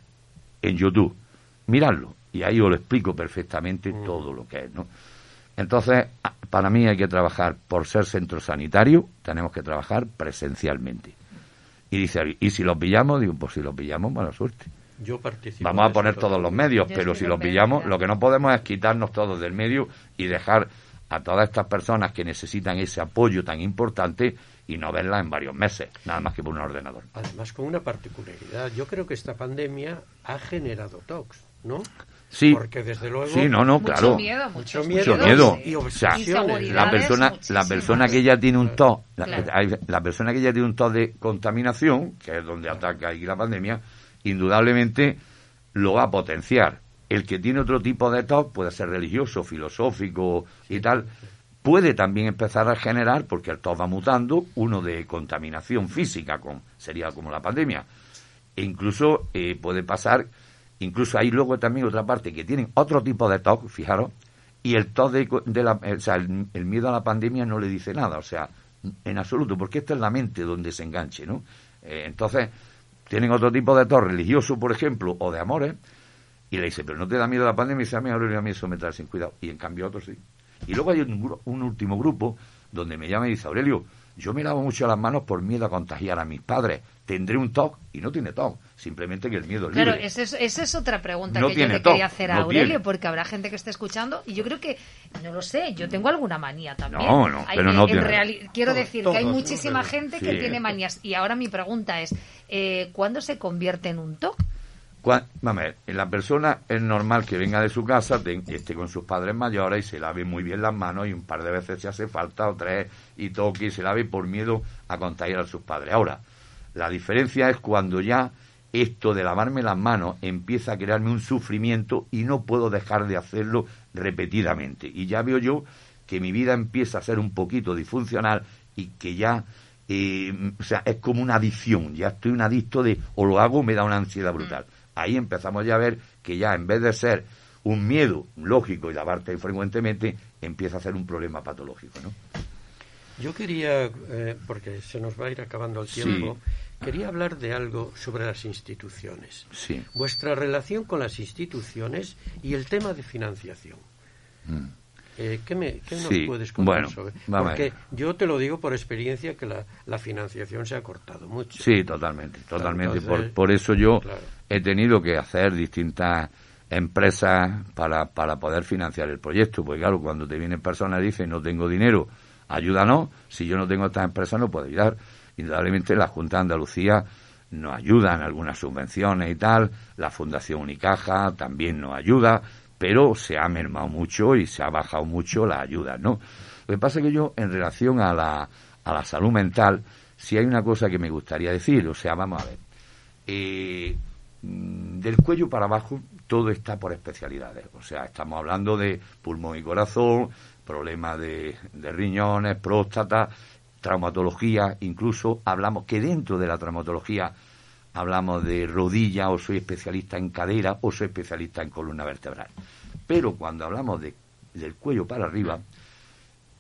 Speaker 3: en YouTube. Miradlo y ahí os lo explico perfectamente mm. todo lo que es, ¿no? Entonces, para mí hay que trabajar por ser centro sanitario, tenemos que trabajar presencialmente. Y dice, ¿y si los pillamos? Digo, pues si los pillamos, mala suerte.
Speaker 1: Vamos a poner todos
Speaker 3: los medios, pero si los pillamos, lo que no podemos es quitarnos todos del medio y dejar a todas estas personas que necesitan ese apoyo tan importante y no verlas en varios meses, nada más que por un ordenador.
Speaker 1: Además, con una particularidad, yo creo que esta pandemia ha generado TOX, ¿no?
Speaker 3: Sí, porque desde luego sí, no, claro. mucho, miedo, mucho miedo. la persona, la persona que ya tiene un tos... la, persona que ya tiene un de contaminación, que es donde ataca aquí la pandemia, indudablemente lo va a potenciar. El que tiene otro tipo de TOC... puede ser religioso, filosófico y tal, puede también empezar a generar, porque el TOC va mutando, uno de contaminación física, con, sería como la pandemia. E incluso eh, puede pasar, incluso hay luego también otra parte que tienen otro tipo de TOC... fijaros, y el TOC de, la, o sea, el, el miedo a la pandemia no le dice nada, o sea, en absoluto, porque esta es la mente donde se enganche, ¿no? Eh, entonces, tienen otro tipo de actor religioso, por ejemplo, o de amores, y le dice, pero no te da miedo la pandemia, y dice, a mí a mí eso me trae sin cuidado. Y en cambio otro otros sí. Y luego hay un, un último grupo donde me llama y dice, Aurelio, yo me lavo mucho las manos por miedo a contagiar a mis padres. ¿Tendré un TOC? Y no tiene TOC, simplemente que el miedo es libre. Claro,
Speaker 2: esa es, otra pregunta que yo le quería hacer a Aurelio, porque habrá gente que esté escuchando y yo creo que, no lo sé, yo tengo alguna manía también. No, no, pero no quiero decir que hay muchísima gente que tiene manías y ahora mi pregunta es, eh, ¿cuándo se convierte en un TOC?
Speaker 3: a ver, la persona es normal que venga de su casa, esté con sus padres mayores y se lave muy bien las manos y un par de veces se hace falta o tres y toque y se lave por miedo a contagiar a sus padres. Ahora, la diferencia es cuando ya esto de lavarme las manos empieza a crearme un sufrimiento y no puedo dejar de hacerlo repetidamente. Y ya veo yo que mi vida empieza a ser un poquito disfuncional y que ya, eh, o sea, es como una adicción, ya estoy un adicto de o lo hago me da una ansiedad brutal ahí empezamos ya a ver que ya en vez de ser un miedo lógico y lavarte frecuentemente, empieza a ser un problema patológico, ¿no?
Speaker 1: Yo quería, eh, porque se nos va a ir acabando el tiempo, quería hablar de algo sobre las instituciones. Vuestra relación con las instituciones y el tema de financiación. Mm. Eh, ¿Qué, nos puedes contar sobre? Porque yo te lo digo por experiencia que la, financiación se ha cortado mucho. Sí, totalmente, totalmente. por, eso yo
Speaker 3: he tenido que hacer distintas empresas para, poder financiar el proyecto, porque claro, cuando te vienen personas y dicen no tengo dinero, ayúdanos, si yo no tengo estas empresas no puedo ayudar. Indudablemente la Junta de Andalucía nos ayuda en algunas subvenciones y tal, la Fundación Unicaja también nos ayuda, pero se ha mermado mucho y se ha bajado mucho la ayuda ¿no? Lo que pasa es que yo, en relación a la, a la salud mental, si hay una cosa que me gustaría decir, o sea, vamos a ver. Eh, Mm, del cuello para abajo todo está por especialidades. O sea, estamos hablando de pulmón y corazón, problemas de, riñones, próstata, traumatología, incluso hablamos que dentro de la traumatología hablamos de rodilla o soy especialista en cadera o soy especialista en columna vertebral. Pero cuando hablamos de, del cuello para arriba,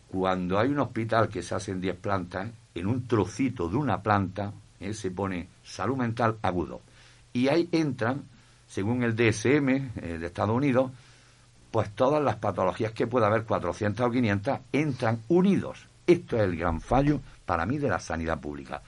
Speaker 3: cuando hay un hospital que se hacen 10 plantas, en un trocito de una planta eh, se pone salud mental agudo y ahí entran, según el DSM eh, de Estados Unidos, pues todas las patologías que pueda haber, 400 o 500, entran unidos. Esto es el gran fallo para mí de la sanidad pública.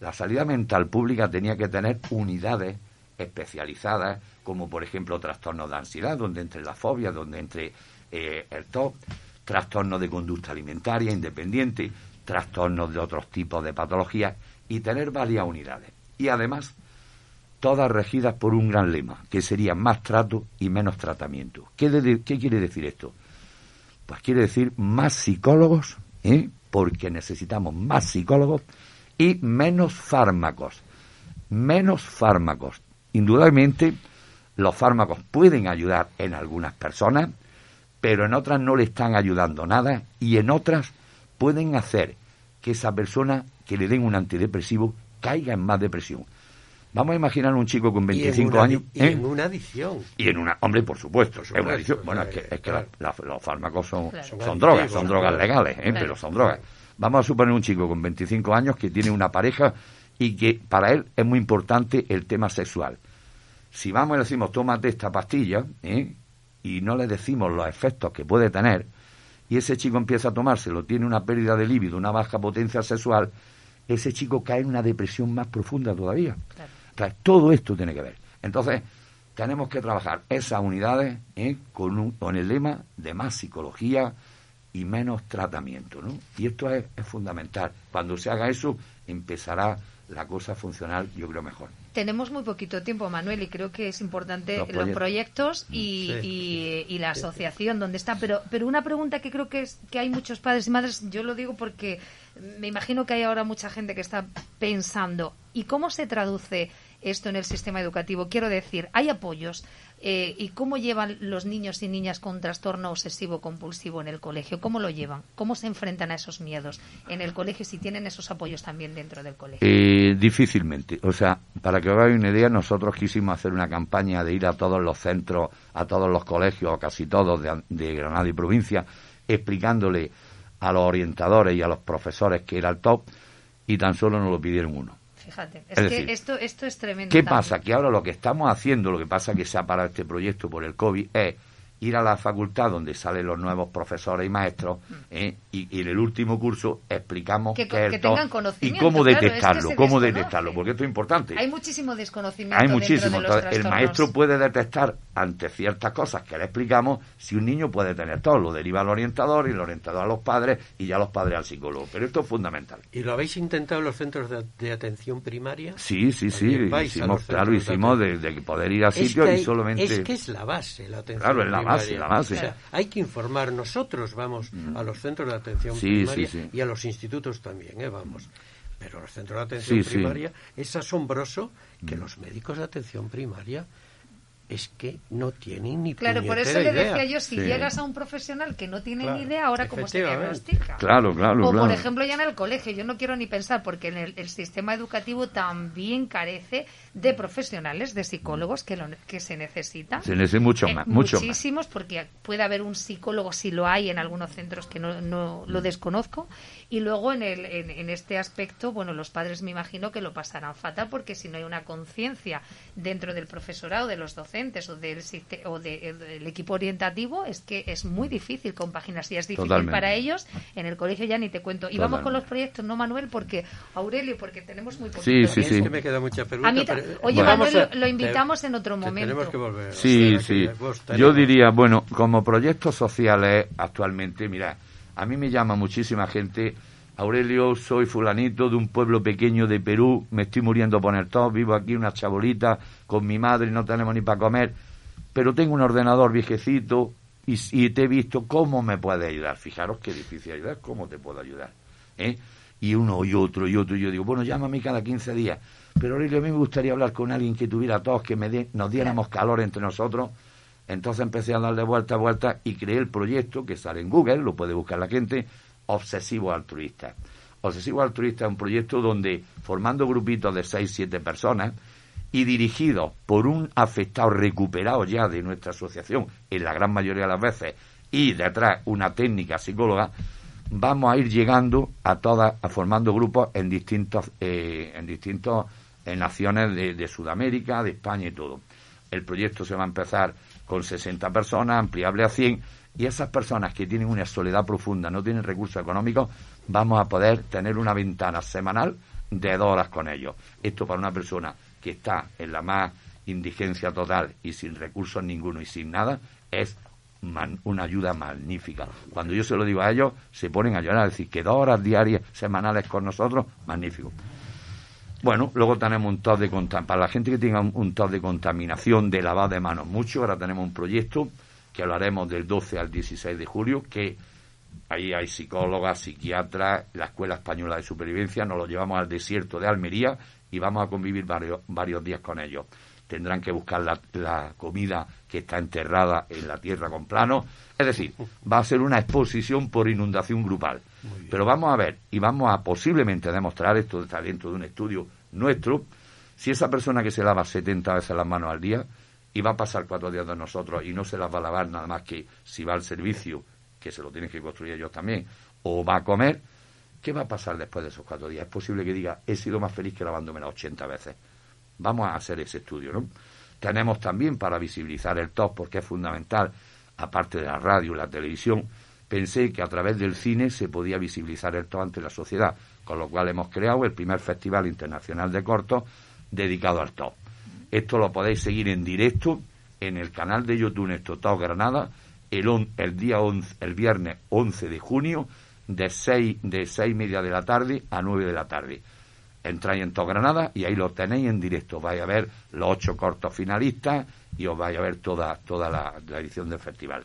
Speaker 3: La sanidad mental pública tenía que tener unidades especializadas, como por ejemplo trastornos de ansiedad, donde entre la fobia, donde entre eh, el TOC, trastornos de conducta alimentaria independiente, trastornos de otros tipos de patologías y tener varias unidades. Y además todas regidas por un gran lema, que sería más trato y menos tratamiento. ¿Qué, quiere decir esto? Pues quiere decir más psicólogos, ¿eh? porque necesitamos más psicólogos y menos fármacos. Menos fármacos. Indudablemente, los fármacos pueden ayudar en algunas personas, pero en otras no le están ayudando nada y en otras pueden hacer que esa persona que le den un antidepresivo caiga en más depresión. Vamos a imaginar un chico con 25 años. Y en ¿eh? una adicción. Y en una. Hombre, por supuesto, es una adicción. Bueno, es que, es que los fármacos son, son, drogas, son drogas legales, ¿eh? pero son drogas. Vamos a suponer un chico con 25 años que tiene una pareja y que para él es muy importante el tema sexual. Si vamos y le decimos, tómate esta pastilla, ¿eh? y no le decimos los efectos que puede tener, y ese chico empieza a tomárselo, tiene una pérdida de líbido, una baja potencia sexual, ese chico cae en una depresión más profunda todavía. Claro todo esto tiene que ver. Entonces, tenemos que trabajar esas unidades ¿eh? con, un, con, el lema de más psicología y menos tratamiento. ¿no? Y esto es, fundamental. Cuando se haga eso, empezará la cosa a funcionar, yo creo, mejor.
Speaker 2: Tenemos muy poquito tiempo, Manuel, y creo que es importante los, proyectos, mm. y, la asociación donde está. Pero, pero una pregunta que creo que, es, que hay muchos padres y madres, yo lo digo porque me imagino que hay ahora mucha gente que está pensando, ¿y cómo se traduce esto en el sistema educativo. Quiero decir, ¿hay apoyos? Eh, ¿Y cómo llevan los niños y niñas con trastorno obsesivo compulsivo en el colegio? ¿Cómo lo llevan? ¿Cómo se enfrentan a esos miedos en el colegio si tienen esos apoyos también dentro del colegio?
Speaker 3: Eh, difícilmente. O sea, para que os hagáis una idea, nosotros quisimos hacer una campaña de ir a todos los centros, a todos los colegios, casi todos de, de Granada y provincia, explicándole a los orientadores y a los profesores que era el top y tan solo nos lo pidieron uno.
Speaker 2: Fíjate, es, que esto, esto es tremendo. ¿Qué pasa?
Speaker 3: Que ahora lo que estamos haciendo, lo que pasa que se ha parado este proyecto por el COVID, es ir a la facultad donde salen los nuevos profesores y maestros mm. ¿eh? y, en el último curso explicamos que, tengan y cómo detectarlo, cómo detectarlo, porque esto es importante. Hay
Speaker 2: muchísimo desconocimiento. Hay muchísimo. el maestro
Speaker 3: puede detectar ante ciertas cosas que le explicamos si un niño puede tener todo. Lo deriva al orientador y el orientador a los padres y ya los padres al psicólogo. Pero esto es fundamental.
Speaker 1: ¿Y lo habéis intentado en los centros de, atención primaria? Sí, sí, sí. Hicimos, claro, hicimos de,
Speaker 3: poder ir a sitios y solamente... Es que es
Speaker 1: la base, la atención Claro, es la base, la base. O sea, hay que informar. Nosotros vamos mm. a los centros de atención primaria y a los institutos también, ¿eh? vamos pero los centros de atención primaria es asombroso que mm. los médicos de atención primaria es que no tienen ni
Speaker 2: Claro, por eso le decía yo, si llegas a un profesional que no tiene ni idea, ahora cómo se diagnostica.
Speaker 3: Claro, claro, o, por ejemplo,
Speaker 2: ya en el colegio, yo no quiero ni pensar, porque en el, sistema educativo también carece de profesionales, de psicólogos que, lo, que se necesitan. Se necesita eh, mucho más, muchísimos, porque puede haber un psicólogo, si lo hay en algunos centros que no, no lo mm. desconozco, y luego en, el, en, este aspecto, bueno, los padres me imagino que lo pasarán fatal porque si no hay una conciencia dentro del profesorado, de los docentes o del, o del equipo orientativo, es que es muy difícil compaginar. Si es difícil para ellos, en el colegio ya ni te cuento. Y vamos con los proyectos, ¿no, Manuel? Porque, Aurelio, porque tenemos muy poquito. Sí, sí, sí.
Speaker 1: Oye, Manuel, lo invitamos
Speaker 2: en otro momento. Tenemos que
Speaker 1: volver. sí. sí.
Speaker 3: Yo diría, bueno, como proyectos sociales actualmente, mira, a mí me llama muchísima gente. Aurelio, soy fulanito de un pueblo pequeño de Perú, me estoy muriendo por el tos, vivo aquí una chabolita con mi madre, no tenemos ni para comer, pero tengo un ordenador viejecito y, te he visto cómo me puede ayudar. Fijaros qué difícil ayudar, cómo te puedo ayudar. ¿Eh? Y uno y otro y otro, y yo digo, bueno, mí cada 15 días, pero Aurelio, a mí me gustaría hablar con alguien que tuviera tos, que nos diéramos calor entre nosotros entonces empecé a darle vuelta a vuelta y creé el proyecto que sale en Google, lo puede buscar la gente, Obsesivo Altruista. Obsesivo Altruista es un proyecto donde, formando grupitos de 6-7 personas y dirigidos por un afectado recuperado ya de nuestra asociación, en la gran mayoría de las veces, y detrás una técnica psicóloga, vamos a ir llegando a todas, a formando grupos en distintos, eh, en distintos, naciones de, de Sudamérica, de España y todo. El proyecto se va a empezar con 60 personas, ampliable a 100, y esas personas que tienen una soledad profunda, no tienen recursos económicos, vamos a poder tener una ventana semanal de dos horas con ellos. Esto para una persona que está en la más indigencia total y sin recursos ninguno y sin nada, es una ayuda magnífica. Cuando yo se lo digo a ellos, se ponen a llorar, a decir que dos horas diarias, semanales con nosotros, magnífico. Bueno, luego tenemos un top de contaminación. Para la gente que tenga un top de contaminación, de lavado de manos mucho, ahora tenemos un proyecto que hablaremos del 12 al 16 de julio, que ahí hay psicólogas, psiquiatras, la Escuela Española de Supervivencia, nos lo llevamos al desierto de Almería y vamos a convivir varios, varios días con ellos. Tendrán que buscar la, comida que está enterrada en la tierra con plano. Es decir, va a ser una exposición por inundación grupal. Pero vamos a ver y vamos a posiblemente demostrar, esto dentro de un estudio nuestro, si esa persona que se lava 70 veces las manos al día y va a pasar cuatro días de nosotros y no se las va a lavar nada más que si va al servicio, que se lo tienen que construir ellos también, o va a comer, ¿qué va a pasar después de esos cuatro días? Es posible que diga, he sido más feliz que lavándome las 80 veces. Vamos a hacer ese estudio, ¿no? Tenemos también para visibilizar el top, porque es fundamental, aparte de la radio y la televisión, pensé que a través del cine se podía visibilizar esto ante la sociedad, con lo cual hemos creado el primer Festival Internacional de Cortos dedicado al top. Esto lo podéis seguir en directo en el canal de YouTube Totao Granada el, día el viernes 11 de junio de 6 de seis media de la tarde a 9 de la tarde. Entráis en Top Granada y ahí lo tenéis en directo. Vais a ver los ocho cortos finalistas y os vais a ver toda, toda la edición del festival.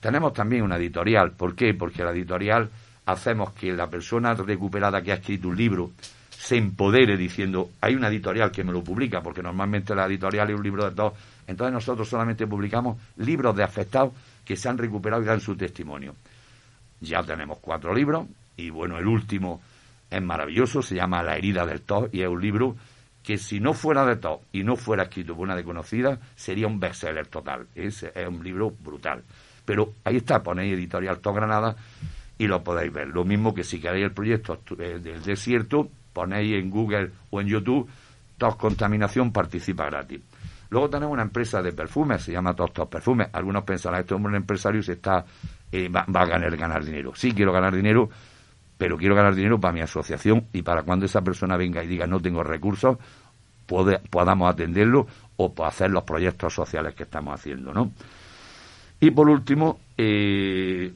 Speaker 3: Tenemos también una editorial. ¿Por qué? Porque la editorial hacemos que la persona recuperada que ha escrito un libro se empodere diciendo, hay una editorial que me lo publica, porque normalmente la editorial es un libro de todos, Entonces nosotros solamente publicamos libros de afectados que se han recuperado y dan su testimonio. Ya tenemos cuatro libros y bueno, el último es maravilloso, se llama La herida del tos y es un libro que si no fuera de tos y no fuera escrito por una desconocida, sería un bestseller total. es un libro brutal. Pero ahí está, ponéis Editorial Granada y lo podéis ver. Lo mismo que si queréis el proyecto eh, del desierto, ponéis en Google o en YouTube Tos Contaminación participa gratis. Luego tenemos una empresa de perfumes, se llama Tos Perfumes. Algunos pensarán, esto es un empresario se está, eh, va, a ganar, ganar dinero. Sí, quiero ganar dinero, pero quiero ganar dinero para mi asociación y para cuando esa persona venga y diga no tengo recursos, podamos atenderlo o hacer los proyectos sociales que estamos haciendo, ¿no? Y por último, eh,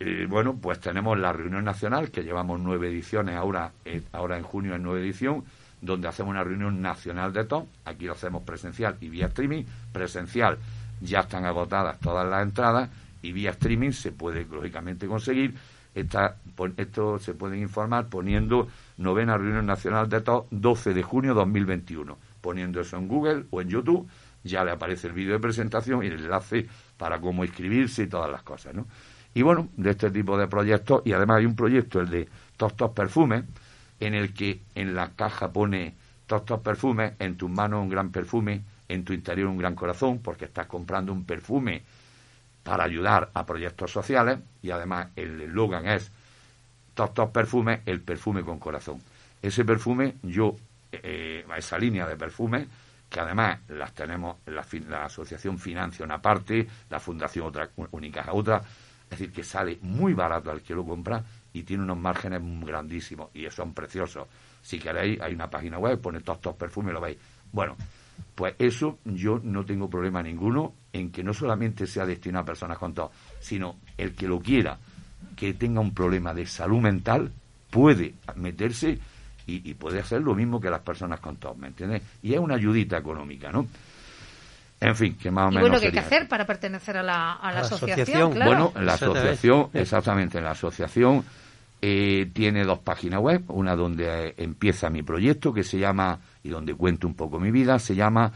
Speaker 3: eh, bueno, pues tenemos la reunión nacional, que llevamos nueve ediciones ahora, eh, ahora en junio en nueva edición, donde hacemos una reunión nacional de todo. Aquí lo hacemos presencial y vía streaming. Presencial ya están agotadas todas las entradas y vía streaming se puede, lógicamente, conseguir. esto se pueden informar poniendo novena reunión nacional de todo 12 de junio 2021. Poniendo eso en Google o en YouTube, ya le aparece el vídeo de presentación y el enlace para cómo inscribirse y todas las cosas, ¿no? Y bueno, de este tipo de proyectos, y además hay un proyecto, el de Tostos Perfumes, en el que en la caja pone Tostos Perfumes, en tus manos un gran perfume, en tu interior un gran corazón, porque estás comprando un perfume para ayudar a proyectos sociales, y además el eslogan es Tostos Perfumes, el perfume con corazón. Ese perfume, yo, eh, esa línea de perfumes, que además las tenemos, la, asociación financia una parte, la fundación otra, a otra, es decir, que sale muy barato al que lo compra y tiene unos márgenes grandísimos y son preciosos. Si queréis, hay una página web, pone todos estos perfumes y lo veis. Bueno, pues eso yo no tengo problema ninguno en que no solamente sea destinado a personas con todo sino el que lo quiera, que tenga un problema de salud mental, puede meterse y, puede hacer lo mismo que las personas con TOC, ¿me entiendes? Y es una ayudita económica, ¿no? En fin, que más o y Bueno, ¿qué hay que hacer
Speaker 2: para pertenecer a la, asociación? Bueno, la asociación,
Speaker 3: exactamente, la asociación eh, tiene dos páginas web, una donde eh, empieza mi proyecto que se llama, y donde cuento un poco mi vida, se llama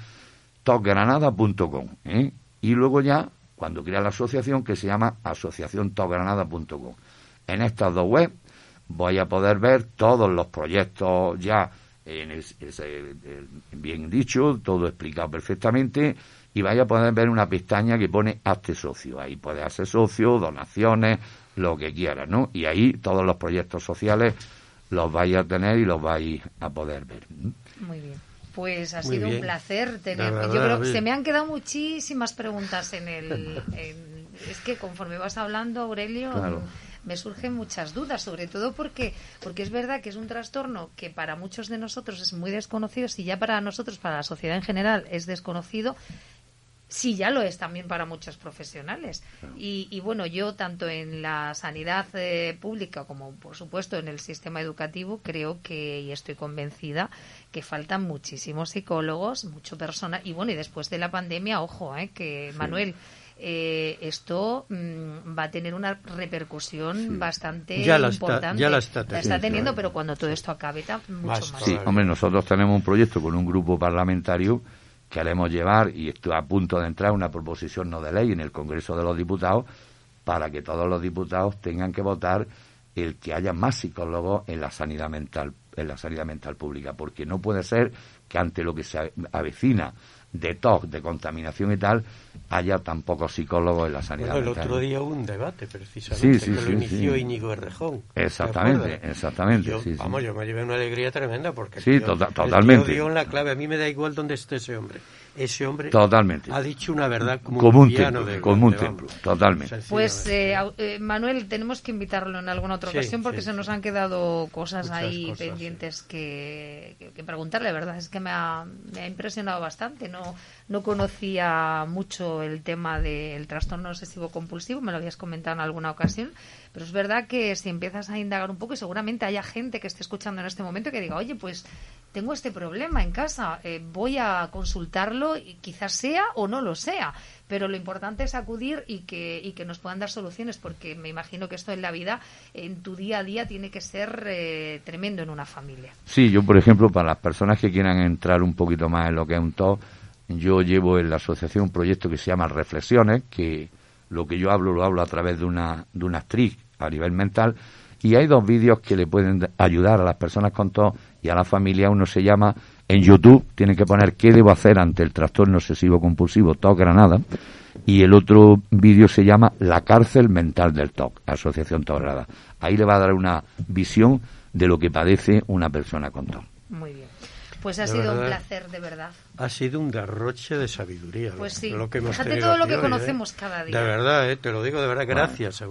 Speaker 3: tocgranada.com ¿eh? Y luego ya, cuando crea la asociación, que se llama asociaciontopgranada.com. En estas dos webs voy a poder ver todos los proyectos ya en bien dicho, todo explicado perfectamente, y vaya a poder ver una pestaña que pone hazte socio. Ahí puede hacer socio, donaciones, lo que quieras, ¿no? Y ahí todos los proyectos sociales los vais a tener y los vais a poder ver.
Speaker 2: Muy bien. Pues ha sido un placer tener. Yo creo que se me han quedado muchísimas preguntas en el. es que conforme vas hablando, Aurelio me surgen muchas dudas, sobre todo porque, porque es verdad que es un trastorno que para muchos de nosotros es muy desconocido, si ya para nosotros, para la sociedad en general, es desconocido, sí ya lo es también para muchos profesionales. Y, bueno, yo tanto en la sanidad eh, pública como, por supuesto, en el sistema educativo, creo que, y estoy convencida, que faltan muchísimos psicólogos, mucho personas. Y bueno, y después de la pandemia, ojo, eh, que Manuel eh, esto mm, va a tener una repercusión bastante importante. ya la está teniendo, la está teniendo ¿eh? pero cuando todo esto acabe, está mucho más. Sí, hombre,
Speaker 3: nosotros tenemos un proyecto con un grupo parlamentario que haremos llevar, y está a punto de entrar una proposición no de ley en el Congreso de los Diputados, para que todos los diputados tengan que votar el que haya más psicólogos en la sanidad mental, en la sanidad mental pública, porque no puede ser que ante lo que se avecina de TOC, de contaminación y tal, haya tampoco pocos psicólogos en la sanidad. el otro
Speaker 1: día hubo un debate precisamente que lo inició Íñigo Errejón. Exactamente, exactamente. Yo, vamos, yo me llevé una alegría tremenda porque sí, tota- totalmente. la clave. A mí me da igual dónde esté ese hombre ese hombre ha dicho una verdad como, un, templo,
Speaker 3: totalmente. Pues
Speaker 2: eh, eh, Manuel, tenemos que invitarlo en alguna otra ocasión porque se nos han quedado cosas ahí pendientes que, preguntarle, la verdad es que me ha, me ha impresionado bastante, no no conocía mucho el tema del trastorno obsesivo compulsivo, me lo habías comentado en alguna ocasión, pero es verdad que si empiezas a indagar un poco, seguramente haya gente que esté escuchando en este momento que diga, oye, pues tengo este problema en casa, eh, voy a consultarlo y quizás sea o no lo sea, pero lo importante es acudir y que, y que nos puedan dar soluciones, porque me imagino que esto en la vida, en tu día a día, tiene que ser eh, tremendo en una familia.
Speaker 3: Sí, yo, por ejemplo, para las personas que quieran entrar un poquito más en lo que es un TOC, yo llevo en la asociación un proyecto que se llama Reflexiones, que lo que yo hablo lo hablo a través de una, de una actriz a nivel mental. Y hay dos vídeos que le pueden ayudar a las personas con TOC y a la familia. Uno se llama en YouTube, tienen que poner qué debo hacer ante el trastorno obsesivo compulsivo TOC Granada. Y el otro vídeo se llama La cárcel mental del TOC, Asociación TOC Granada. Ahí le va a dar una visión de lo que padece una persona con TOC.
Speaker 2: Muy bien. Pues ha sido un placer, de verdad
Speaker 1: ha sido un derroche de sabiduría. Pues sí, fíjate todo lo que ¿eh? conocemos cada día. De verdad, ¿eh? te lo digo de verdad, gracias,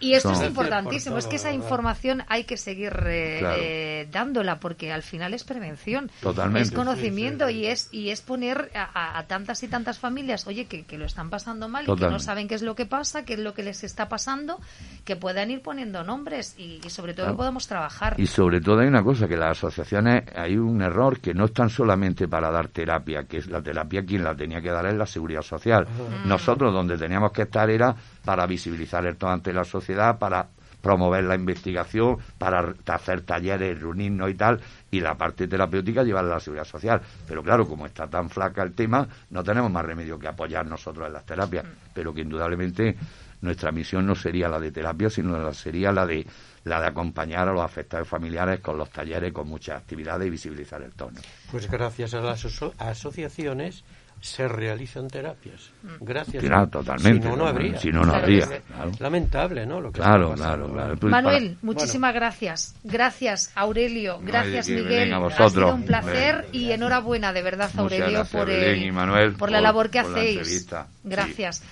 Speaker 1: y esto es importantísimo, es que esa
Speaker 2: información hay que seguir eh, dándola, porque al final es prevención. Totalmente. Es conocimiento y es y es poner a, tantas y tantas familias, oye, que, lo están pasando mal, y que no saben qué es lo que pasa, qué es lo que les está pasando, que puedan ir poniendo nombres y, sobre todo que podamos trabajar. Y
Speaker 3: sobre todo hay una cosa, que las asociaciones, hay un error que no están solamente para dar terapia, que es la terapia quien la tenía que dar es la seguridad social. Ah. Mm. Nosotros donde teníamos que estar era para visibilizar esto ante la sociedad, para promover la investigación, para hacer talleres, reunirnos y tal, y la parte terapéutica llevarla a la seguridad social. Pero claro, como está tan flaca el tema, no tenemos más remedio que apoyar nosotros en las terapias, mm. pero que indudablemente nuestra misión no sería la de terapia, sino sería la de la de acompañar a los afectados familiares con los talleres, con muchas actividades y visibilizar el tono.
Speaker 1: Pues gracias a las asociaciones se realizan terapias. Mm. Gracias. totalmente. Si no, no habría. Lamentable, ¿no? Lo
Speaker 3: claro, claro, claro, Manuel,
Speaker 2: muchísimas gracias. Gracias, Aurelio. Gracias, Miguel. Ha sido un placer y enhorabuena, de verdad, Aurelio, por, por, la labor que hacéis. gracias.